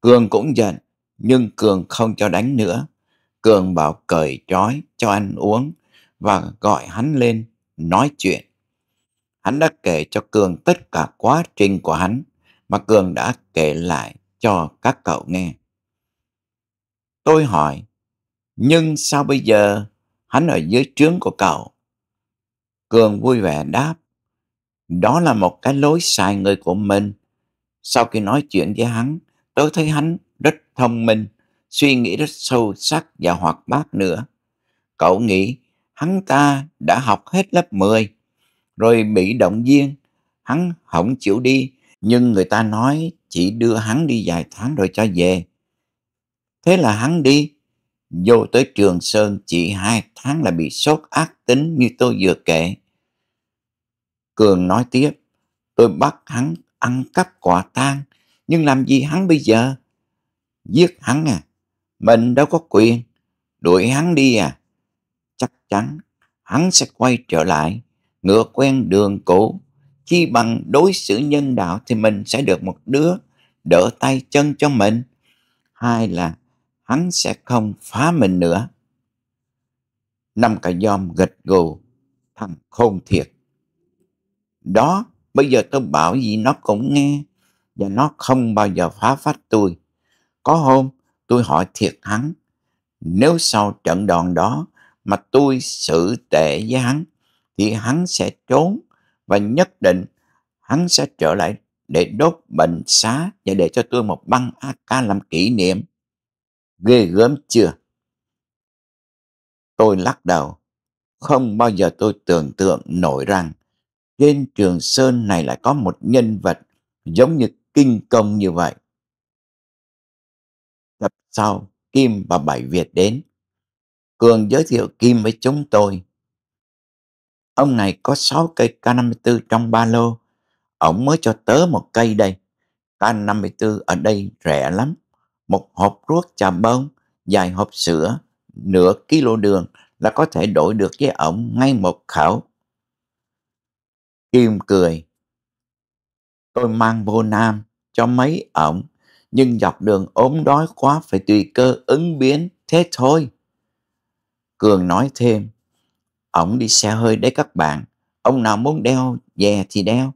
Cường cũng giận, nhưng Cường không cho đánh nữa. Cường bảo cởi trói cho ăn uống và gọi hắn lên nói chuyện. Hắn đã kể cho Cường tất cả quá trình của hắn mà Cường đã kể lại cho các cậu nghe. Tôi hỏi, nhưng sao bây giờ hắn ở dưới trướng của cậu? Cường vui vẻ đáp, đó là một cái lối sai người của mình. Sau khi nói chuyện với hắn, tôi thấy hắn thông minh, suy nghĩ rất sâu sắc và hoạt bát nữa. Cậu nghĩ hắn ta đã học hết lớp 10, rồi bị động viên, hắn không chịu đi, nhưng người ta nói chỉ đưa hắn đi vài tháng rồi cho về. Thế là hắn đi, vô tới Trường Sơn chỉ hai tháng là bị sốt ác tính như tôi vừa kể. Cường nói tiếp, tôi bắt hắn ăn cắp quả tang, nhưng làm gì hắn bây giờ? Giết hắn à? Mình đâu có quyền. Đuổi hắn đi à? Chắc chắn hắn sẽ quay trở lại, ngựa quen đường cũ. Chi bằng đối xử nhân đạo thì mình sẽ được một đứa đỡ tay chân cho mình. Hai là hắn sẽ không phá mình nữa. Năm cả giom gật gù, thằng khôn thiệt. Đó, bây giờ tôi bảo gì nó cũng nghe, và nó không bao giờ phá phách tôi. Có hôm tôi hỏi thiệt hắn, nếu sau trận đòn đó mà tôi xử tệ với hắn, thì hắn sẽ trốn và nhất định hắn sẽ trở lại để đốt bệnh xá và để cho tôi một băng AK làm kỷ niệm. Ghê gớm chưa? Tôi lắc đầu, không bao giờ tôi tưởng tượng nổi rằng trên trường sơn này lại có một nhân vật giống như kinh công như vậy sau Kim và Bảy Việt đến. Cường giới thiệu Kim với chúng tôi. Ông này có sáu cây K54 trong ba lô. Ông mới cho tớ một cây đây. K54 ở đây rẻ lắm. Một hộp ruốc trà bông, vài hộp sữa, nửa kilo đường là có thể đổi được với ổng ngay một khảo. Kim cười. Tôi mang vô Nam cho mấy ổng nhưng dọc đường ốm đói quá phải tùy cơ ứng biến, thế thôi. Cường nói thêm, ổng đi xe hơi đấy các bạn, ông nào muốn đeo về thì đeo.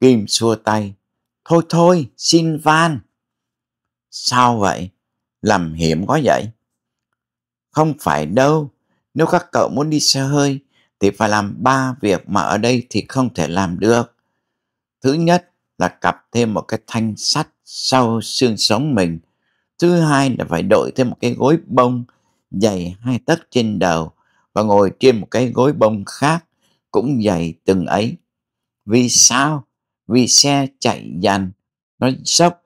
Kim xua tay, thôi thôi, xin van. Sao vậy? Làm hiểm quá vậy? Không phải đâu, nếu các cậu muốn đi xe hơi thì phải làm ba việc mà ở đây thì không thể làm được. Thứ nhất, là cặp thêm một cái thanh sắt sau xương sống mình. Thứ hai là phải đội thêm một cái gối bông dày hai tấc trên đầu và ngồi trên một cái gối bông khác cũng dày từng ấy. Vì sao? Vì xe chạy dàn, nó sốc,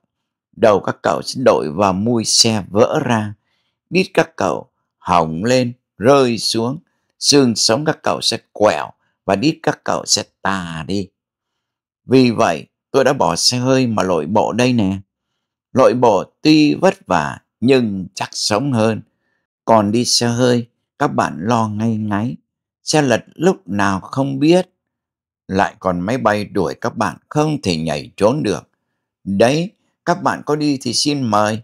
đầu các cậu sẽ đội vào mui xe vỡ ra, đít các cậu hỏng lên, rơi xuống, xương sống các cậu sẽ quẹo và đít các cậu sẽ tà đi. Vì vậy, tôi đã bỏ xe hơi mà lội bộ đây nè. Lội bộ tuy vất vả nhưng chắc sống hơn. Còn đi xe hơi, các bạn lo ngay ngáy. Xe lật lúc nào không biết. Lại còn máy bay đuổi các bạn không thể nhảy trốn được. Đấy, các bạn có đi thì xin mời.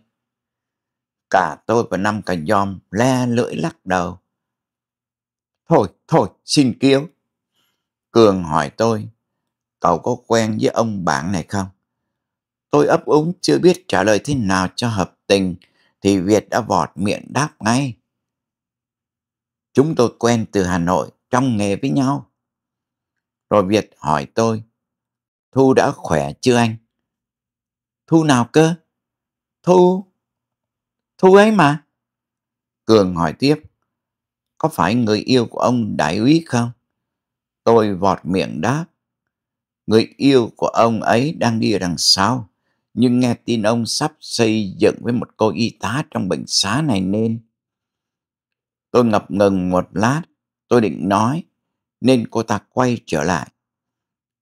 Cả tôi và năm cành giòm le lưỡi lắc đầu. Thôi, thôi, xin kiếu. Cường hỏi tôi, cậu có quen với ông bạn này không? Tôi ấp úng chưa biết trả lời thế nào cho hợp tình, thì Việt đã vọt miệng đáp ngay. Chúng tôi quen từ Hà Nội, trong nghề với nhau. Rồi Việt hỏi tôi, Thu đã khỏe chưa anh? Thu nào cơ? Thu... Thu ấy mà. Cường hỏi tiếp, có phải người yêu của ông đại úy không? Tôi vọt miệng đáp, Người yêu của ông ấy đang đi đằng sau, nhưng nghe tin ông sắp xây dựng với một cô y tá trong bệnh xá này nên. Tôi ngập ngừng một lát, tôi định nói, nên cô ta quay trở lại.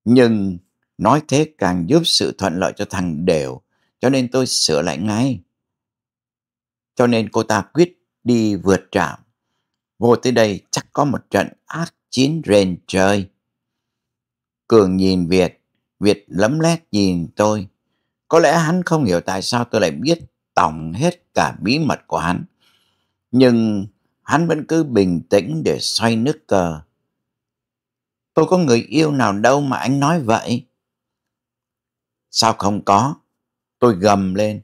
Nhưng nói thế càng giúp sự thuận lợi cho thằng đều, cho nên tôi sửa lại ngay. Cho nên cô ta quyết đi vượt trạm. Vô tới đây chắc có một trận ác chiến rền trời. Cường nhìn Việt, Việt lấm lét nhìn tôi. Có lẽ hắn không hiểu tại sao tôi lại biết tổng hết cả bí mật của hắn. Nhưng hắn vẫn cứ bình tĩnh để xoay nước cờ. Tôi có người yêu nào đâu mà anh nói vậy? Sao không có? Tôi gầm lên.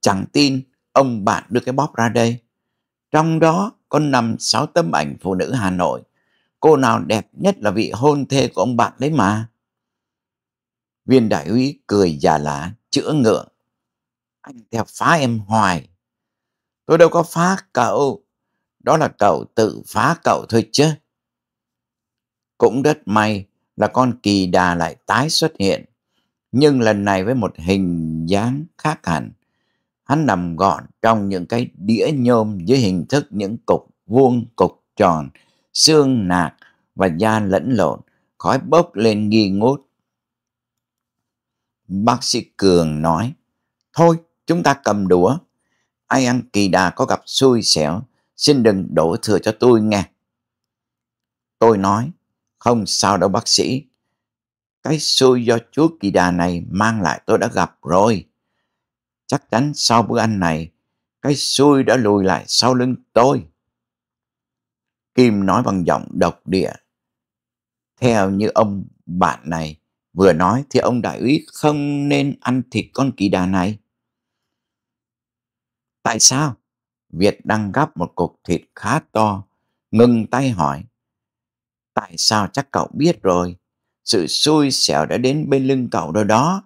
Chẳng tin ông bạn đưa cái bóp ra đây. Trong đó có năm sáu tấm ảnh phụ nữ Hà Nội cô nào đẹp nhất là vị hôn thê của ông bạn đấy mà. Viên đại úy cười già lá, chữa ngựa. Anh theo phá em hoài. Tôi đâu có phá cậu. Đó là cậu tự phá cậu thôi chứ. Cũng rất may là con kỳ đà lại tái xuất hiện. Nhưng lần này với một hình dáng khác hẳn. Hắn nằm gọn trong những cái đĩa nhôm dưới hình thức những cục vuông cục tròn xương nạc và da lẫn lộn, khói bốc lên nghi ngút. Bác sĩ Cường nói, thôi chúng ta cầm đũa, ai ăn kỳ đà có gặp xui xẻo, xin đừng đổ thừa cho tôi nghe. Tôi nói, không sao đâu bác sĩ, cái xui do chúa kỳ đà này mang lại tôi đã gặp rồi. Chắc chắn sau bữa ăn này, cái xui đã lùi lại sau lưng tôi. Kim nói bằng giọng độc địa. Theo như ông bạn này vừa nói thì ông đại úy không nên ăn thịt con kỳ đà này. Tại sao? Việt đang gắp một cục thịt khá to, ngừng tay hỏi. Tại sao chắc cậu biết rồi? Sự xui xẻo đã đến bên lưng cậu rồi đó.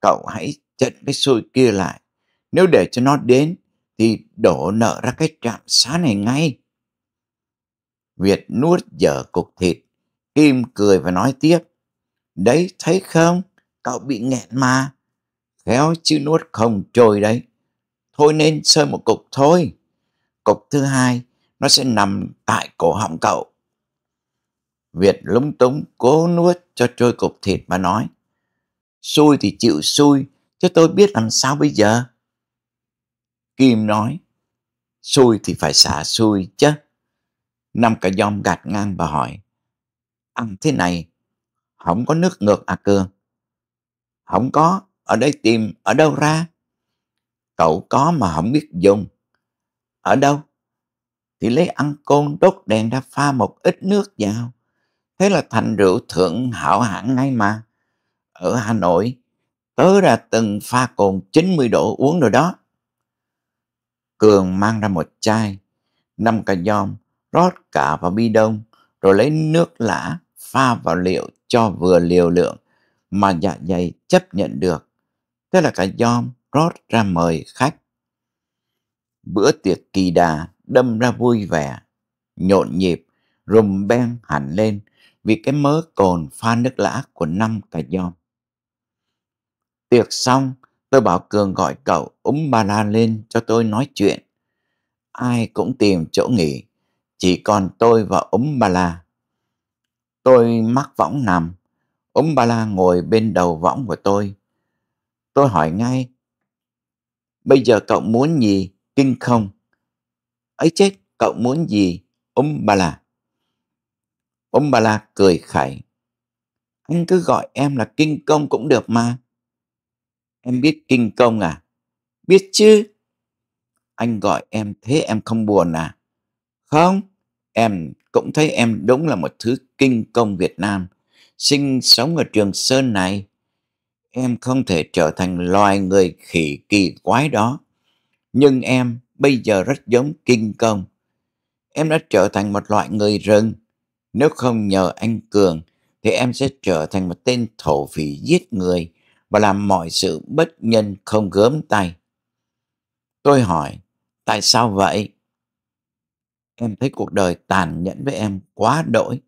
Cậu hãy chặn cái xui kia lại. Nếu để cho nó đến thì đổ nợ ra cái trạm xá này ngay. Việt nuốt dở cục thịt. Kim cười và nói tiếp. Đấy, thấy không? Cậu bị nghẹn mà. Khéo chứ nuốt không trôi đấy. Thôi nên sơi một cục thôi. Cục thứ hai, nó sẽ nằm tại cổ họng cậu. Việt lúng túng cố nuốt cho trôi cục thịt và nói. Xui thì chịu xui, chứ tôi biết làm sao bây giờ. Kim nói, xui thì phải xả xui chứ. Năm cả dom gạt ngang và hỏi. Ăn thế này, không có nước ngược à cường? Không có, ở đây tìm, ở đâu ra? Cậu có mà không biết dùng. Ở đâu? Thì lấy ăn côn đốt đèn ra pha một ít nước vào. Thế là thành rượu thượng hảo hạng ngay mà. Ở Hà Nội, tớ ra từng pha cồn 90 độ uống rồi đó. Cường mang ra một chai, năm cà giom, rót cả vào bi đông, rồi lấy nước lã pha vào liệu cho vừa liều lượng mà dạ dày chấp nhận được. Thế là cả giom rót ra mời khách. Bữa tiệc kỳ đà đâm ra vui vẻ, nhộn nhịp, rùm beng hẳn lên vì cái mớ cồn pha nước lã của năm cả giom. Tiệc xong, tôi bảo Cường gọi cậu úm ba la lên cho tôi nói chuyện. Ai cũng tìm chỗ nghỉ chỉ còn tôi và Úm bà La. Tôi mắc võng nằm, Úm bà La ngồi bên đầu võng của tôi. Tôi hỏi ngay, bây giờ cậu muốn gì, kinh không? Ấy chết, cậu muốn gì, Úm bà La? Úm bà La cười khẩy. Anh cứ gọi em là kinh công cũng được mà. Em biết kinh công à? Biết chứ. Anh gọi em thế em không buồn à? Không, em cũng thấy em đúng là một thứ kinh công Việt Nam, sinh sống ở Trường Sơn này. Em không thể trở thành loài người khỉ kỳ quái đó, nhưng em bây giờ rất giống kinh công. Em đã trở thành một loại người rừng, nếu không nhờ anh Cường thì em sẽ trở thành một tên thổ phỉ giết người và làm mọi sự bất nhân không gớm tay. Tôi hỏi, tại sao vậy? Em thấy cuộc đời tàn nhẫn với em quá đỗi.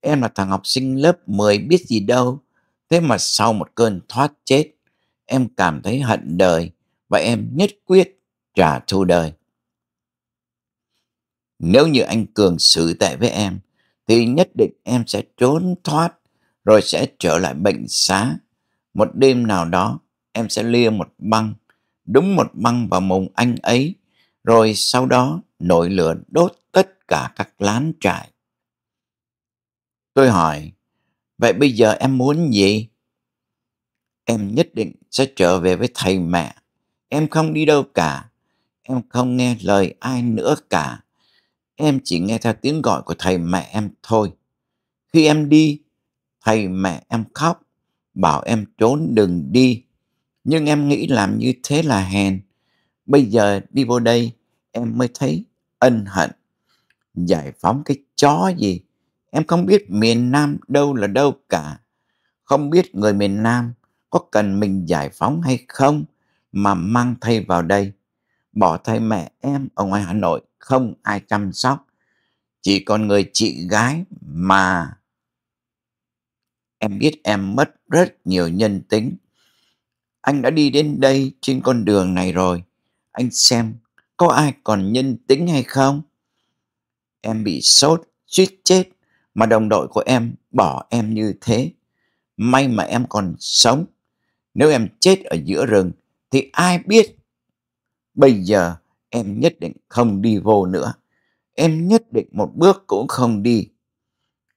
Em là thằng học sinh lớp 10 biết gì đâu. Thế mà sau một cơn thoát chết, em cảm thấy hận đời và em nhất quyết trả thù đời. Nếu như anh Cường xử tệ với em, thì nhất định em sẽ trốn thoát rồi sẽ trở lại bệnh xá. Một đêm nào đó, em sẽ lia một băng, đúng một băng vào mồm anh ấy rồi sau đó nội lửa đốt tất cả các lán trại. Tôi hỏi, vậy bây giờ em muốn gì? Em nhất định sẽ trở về với thầy mẹ. Em không đi đâu cả. Em không nghe lời ai nữa cả. Em chỉ nghe theo tiếng gọi của thầy mẹ em thôi. Khi em đi, thầy mẹ em khóc, bảo em trốn đừng đi. Nhưng em nghĩ làm như thế là hèn bây giờ đi vô đây em mới thấy ân hận giải phóng cái chó gì em không biết miền nam đâu là đâu cả không biết người miền nam có cần mình giải phóng hay không mà mang thầy vào đây bỏ thầy mẹ em ở ngoài hà nội không ai chăm sóc chỉ còn người chị gái mà em biết em mất rất nhiều nhân tính anh đã đi đến đây trên con đường này rồi anh xem có ai còn nhân tính hay không? Em bị sốt, suýt chết, mà đồng đội của em bỏ em như thế. May mà em còn sống. Nếu em chết ở giữa rừng thì ai biết. Bây giờ em nhất định không đi vô nữa. Em nhất định một bước cũng không đi.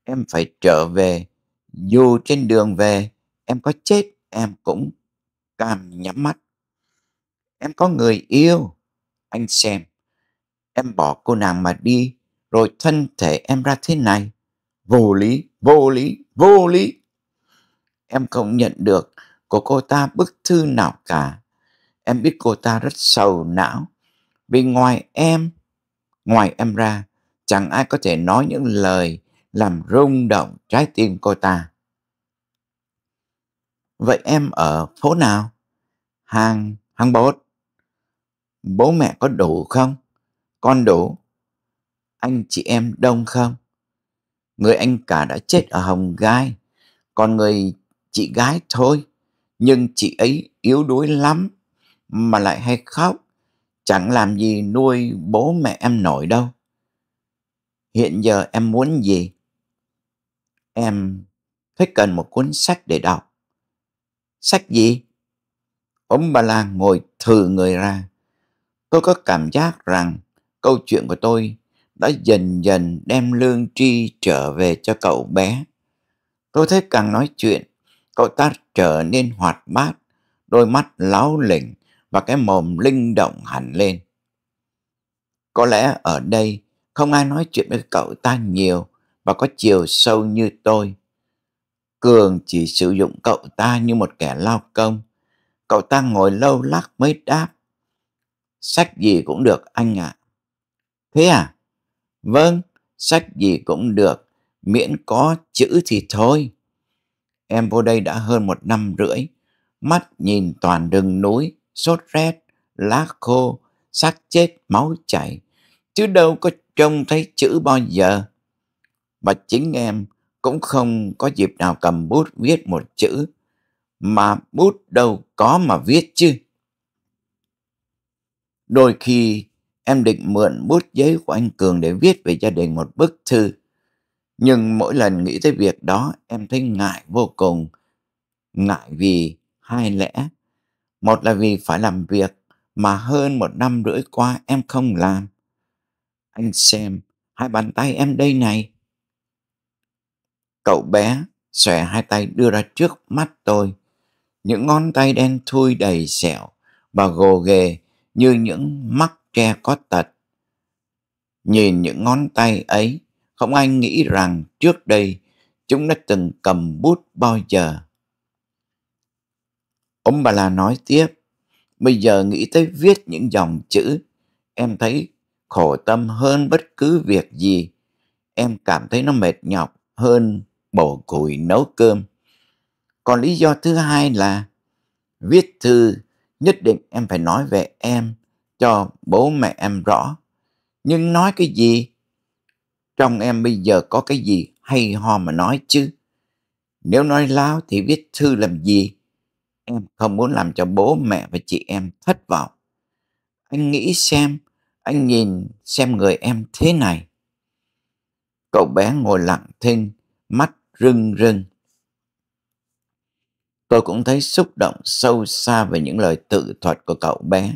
Em phải trở về. Dù trên đường về em có chết em cũng cam nhắm mắt. Em có người yêu. Anh xem. Em bỏ cô nàng mà đi. Rồi thân thể em ra thế này. Vô lý, vô lý, vô lý. Em không nhận được của cô ta bức thư nào cả. Em biết cô ta rất sầu não. Vì ngoài em, ngoài em ra, chẳng ai có thể nói những lời làm rung động trái tim cô ta. Vậy em ở phố nào? Hàng, hàng bột bố mẹ có đủ không? Con đủ. Anh chị em đông không? Người anh cả đã chết ở Hồng Gai, còn người chị gái thôi. Nhưng chị ấy yếu đuối lắm, mà lại hay khóc. Chẳng làm gì nuôi bố mẹ em nổi đâu. Hiện giờ em muốn gì? Em thích cần một cuốn sách để đọc. Sách gì? Ông bà Lan ngồi thử người ra tôi có cảm giác rằng câu chuyện của tôi đã dần dần đem lương tri trở về cho cậu bé. Tôi thấy càng nói chuyện, cậu ta trở nên hoạt bát, đôi mắt láo lỉnh và cái mồm linh động hẳn lên. Có lẽ ở đây không ai nói chuyện với cậu ta nhiều và có chiều sâu như tôi. Cường chỉ sử dụng cậu ta như một kẻ lao công. Cậu ta ngồi lâu lắc mới đáp sách gì cũng được anh ạ. À. Thế à? Vâng, sách gì cũng được, miễn có chữ thì thôi. Em vô đây đã hơn một năm rưỡi, mắt nhìn toàn rừng núi, sốt rét, lá khô, xác chết, máu chảy, chứ đâu có trông thấy chữ bao giờ. Và chính em cũng không có dịp nào cầm bút viết một chữ, mà bút đâu có mà viết chứ. Đôi khi em định mượn bút giấy của anh Cường để viết về gia đình một bức thư. Nhưng mỗi lần nghĩ tới việc đó em thấy ngại vô cùng. Ngại vì hai lẽ. Một là vì phải làm việc mà hơn một năm rưỡi qua em không làm. Anh xem hai bàn tay em đây này. Cậu bé xòe hai tay đưa ra trước mắt tôi. Những ngón tay đen thui đầy sẹo và gồ ghề như những mắt tre có tật. Nhìn những ngón tay ấy, không ai nghĩ rằng trước đây chúng đã từng cầm bút bao giờ. Ông bà là nói tiếp, bây giờ nghĩ tới viết những dòng chữ, em thấy khổ tâm hơn bất cứ việc gì. Em cảm thấy nó mệt nhọc hơn bổ củi nấu cơm. Còn lý do thứ hai là viết thư nhất định em phải nói về em cho bố mẹ em rõ. Nhưng nói cái gì? Trong em bây giờ có cái gì hay ho mà nói chứ? Nếu nói láo thì viết thư làm gì? Em không muốn làm cho bố mẹ và chị em thất vọng. Anh nghĩ xem, anh nhìn xem người em thế này. Cậu bé ngồi lặng thinh, mắt rưng rưng. Tôi cũng thấy xúc động sâu xa về những lời tự thuật của cậu bé.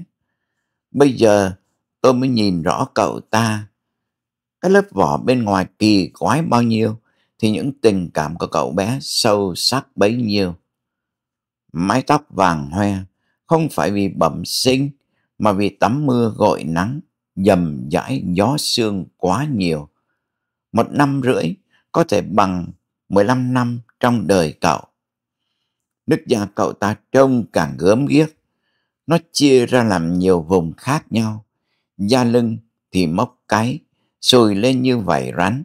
Bây giờ tôi mới nhìn rõ cậu ta. Cái lớp vỏ bên ngoài kỳ quái bao nhiêu thì những tình cảm của cậu bé sâu sắc bấy nhiêu. Mái tóc vàng hoe không phải vì bẩm sinh mà vì tắm mưa gội nắng, dầm dãi gió sương quá nhiều. Một năm rưỡi có thể bằng 15 năm trong đời cậu nước da cậu ta trông càng gớm ghiếc. Nó chia ra làm nhiều vùng khác nhau. Da lưng thì móc cái, sùi lên như vảy rắn.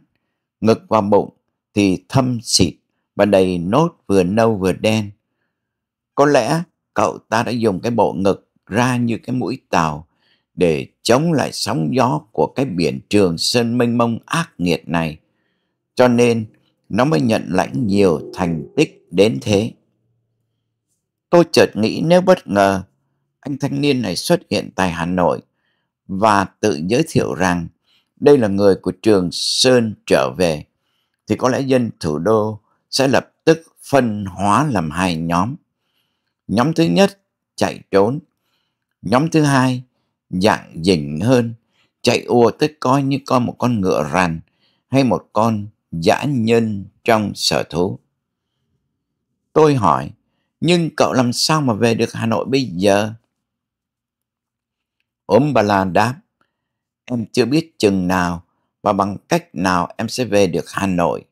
Ngực và bụng thì thâm xịt và đầy nốt vừa nâu vừa đen. Có lẽ cậu ta đã dùng cái bộ ngực ra như cái mũi tàu để chống lại sóng gió của cái biển trường sơn mênh mông ác nghiệt này. Cho nên nó mới nhận lãnh nhiều thành tích đến thế. Tôi chợt nghĩ nếu bất ngờ anh thanh niên này xuất hiện tại Hà Nội và tự giới thiệu rằng đây là người của trường Sơn trở về thì có lẽ dân thủ đô sẽ lập tức phân hóa làm hai nhóm. Nhóm thứ nhất chạy trốn, nhóm thứ hai dạng dình hơn, chạy ùa tới coi như con một con ngựa rằn hay một con dã nhân trong sở thú. Tôi hỏi, nhưng cậu làm sao mà về được Hà Nội bây giờ? Ốm bà Lan đáp, em chưa biết chừng nào và bằng cách nào em sẽ về được Hà Nội.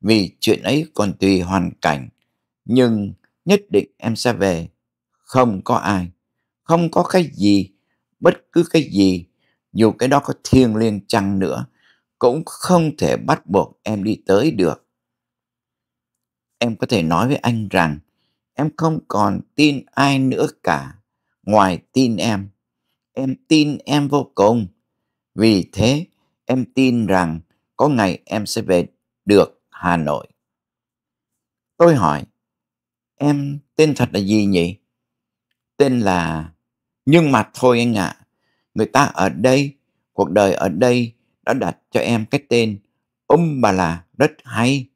Vì chuyện ấy còn tùy hoàn cảnh, nhưng nhất định em sẽ về. Không có ai, không có cái gì, bất cứ cái gì, dù cái đó có thiêng liêng chăng nữa, cũng không thể bắt buộc em đi tới được. Em có thể nói với anh rằng, em không còn tin ai nữa cả ngoài tin em em tin em vô cùng vì thế em tin rằng có ngày em sẽ về được hà nội tôi hỏi em tên thật là gì nhỉ tên là nhưng mà thôi anh ạ à, người ta ở đây cuộc đời ở đây đã đặt cho em cái tên ông bà là rất hay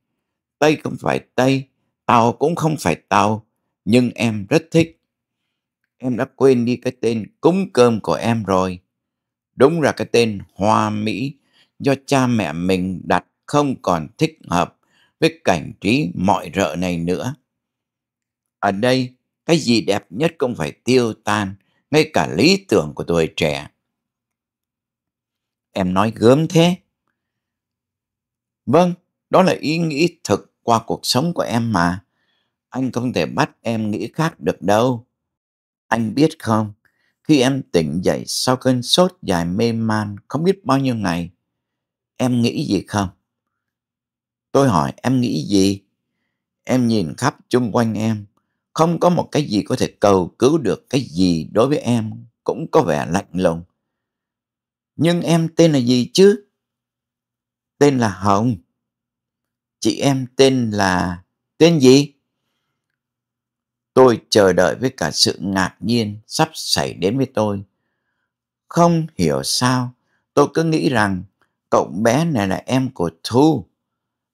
tây không phải tây tàu cũng không phải tàu nhưng em rất thích. Em đã quên đi cái tên cúng cơm của em rồi. Đúng là cái tên Hoa Mỹ do cha mẹ mình đặt không còn thích hợp với cảnh trí mọi rợ này nữa. Ở đây, cái gì đẹp nhất cũng phải tiêu tan, ngay cả lý tưởng của tuổi trẻ. Em nói gớm thế. Vâng, đó là ý nghĩ thực qua cuộc sống của em mà anh không thể bắt em nghĩ khác được đâu. Anh biết không, khi em tỉnh dậy sau cơn sốt dài mê man không biết bao nhiêu ngày, em nghĩ gì không? Tôi hỏi em nghĩ gì? Em nhìn khắp chung quanh em, không có một cái gì có thể cầu cứu được cái gì đối với em cũng có vẻ lạnh lùng. Nhưng em tên là gì chứ? Tên là Hồng. Chị em tên là... Tên gì? Tôi chờ đợi với cả sự ngạc nhiên sắp xảy đến với tôi. Không hiểu sao, tôi cứ nghĩ rằng cậu bé này là em của Thu.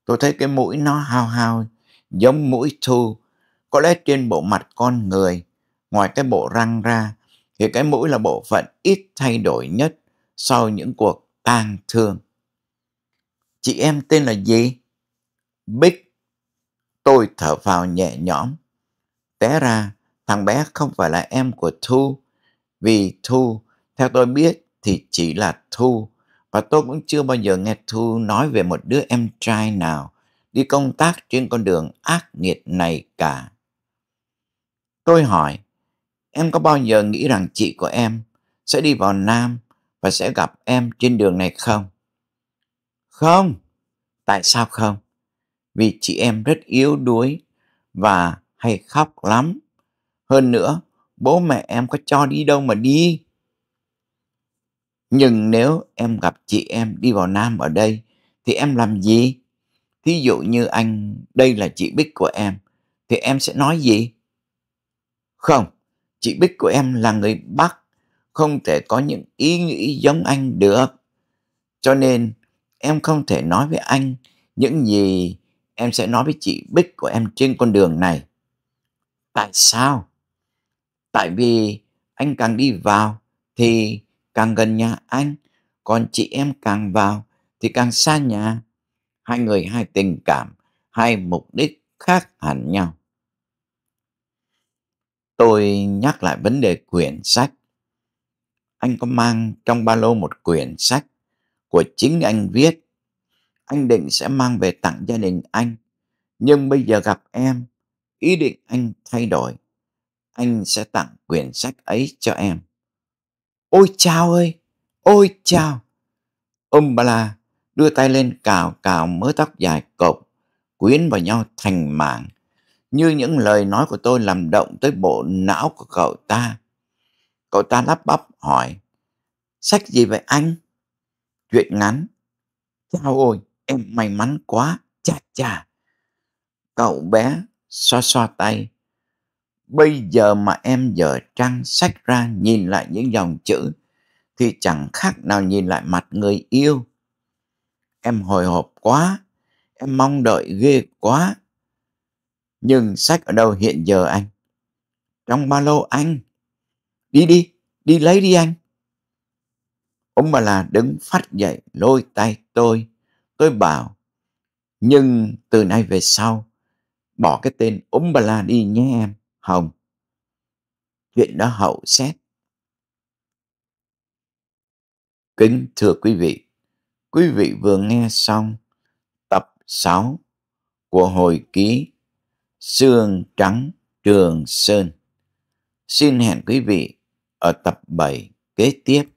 Tôi thấy cái mũi nó hao hao, giống mũi Thu. Có lẽ trên bộ mặt con người, ngoài cái bộ răng ra, thì cái mũi là bộ phận ít thay đổi nhất sau những cuộc tang thương. Chị em tên là gì? Bích. Tôi thở vào nhẹ nhõm Té ra, thằng bé không phải là em của Thu, vì Thu, theo tôi biết thì chỉ là Thu, và tôi cũng chưa bao giờ nghe Thu nói về một đứa em trai nào đi công tác trên con đường ác nghiệt này cả. Tôi hỏi, em có bao giờ nghĩ rằng chị của em sẽ đi vào Nam và sẽ gặp em trên đường này không? Không. Tại sao không? Vì chị em rất yếu đuối và hay khóc lắm. Hơn nữa, bố mẹ em có cho đi đâu mà đi. Nhưng nếu em gặp chị em đi vào Nam ở đây, thì em làm gì? Thí dụ như anh, đây là chị Bích của em, thì em sẽ nói gì? Không, chị Bích của em là người Bắc, không thể có những ý nghĩ giống anh được. Cho nên, em không thể nói với anh những gì em sẽ nói với chị Bích của em trên con đường này. Tại sao? Tại vì anh càng đi vào thì càng gần nhà anh, còn chị em càng vào thì càng xa nhà. Hai người hai tình cảm, hai mục đích khác hẳn nhau. Tôi nhắc lại vấn đề quyển sách. Anh có mang trong ba lô một quyển sách của chính anh viết. Anh định sẽ mang về tặng gia đình anh. Nhưng bây giờ gặp em ý định anh thay đổi. Anh sẽ tặng quyển sách ấy cho em. Ôi chao ơi! Ôi chao! Ông bà la đưa tay lên cào cào mớ tóc dài cộp, quyến vào nhau thành mảng. Như những lời nói của tôi làm động tới bộ não của cậu ta. Cậu ta lắp bắp hỏi, sách gì vậy anh? Chuyện ngắn. Chao ôi, em may mắn quá, Chà chà, Cậu bé xoa xoa tay. Bây giờ mà em dở trang sách ra nhìn lại những dòng chữ thì chẳng khác nào nhìn lại mặt người yêu. Em hồi hộp quá, em mong đợi ghê quá. Nhưng sách ở đâu hiện giờ anh? Trong ba lô anh. Đi đi, đi lấy đi anh. Ông bà là đứng phát dậy lôi tay tôi. Tôi bảo, nhưng từ nay về sau, Bỏ cái tên Umbala đi nhé em, Hồng. Chuyện đó hậu xét. Kính thưa quý vị, quý vị vừa nghe xong tập 6 của hồi ký Sương Trắng Trường Sơn. Xin hẹn quý vị ở tập 7 kế tiếp.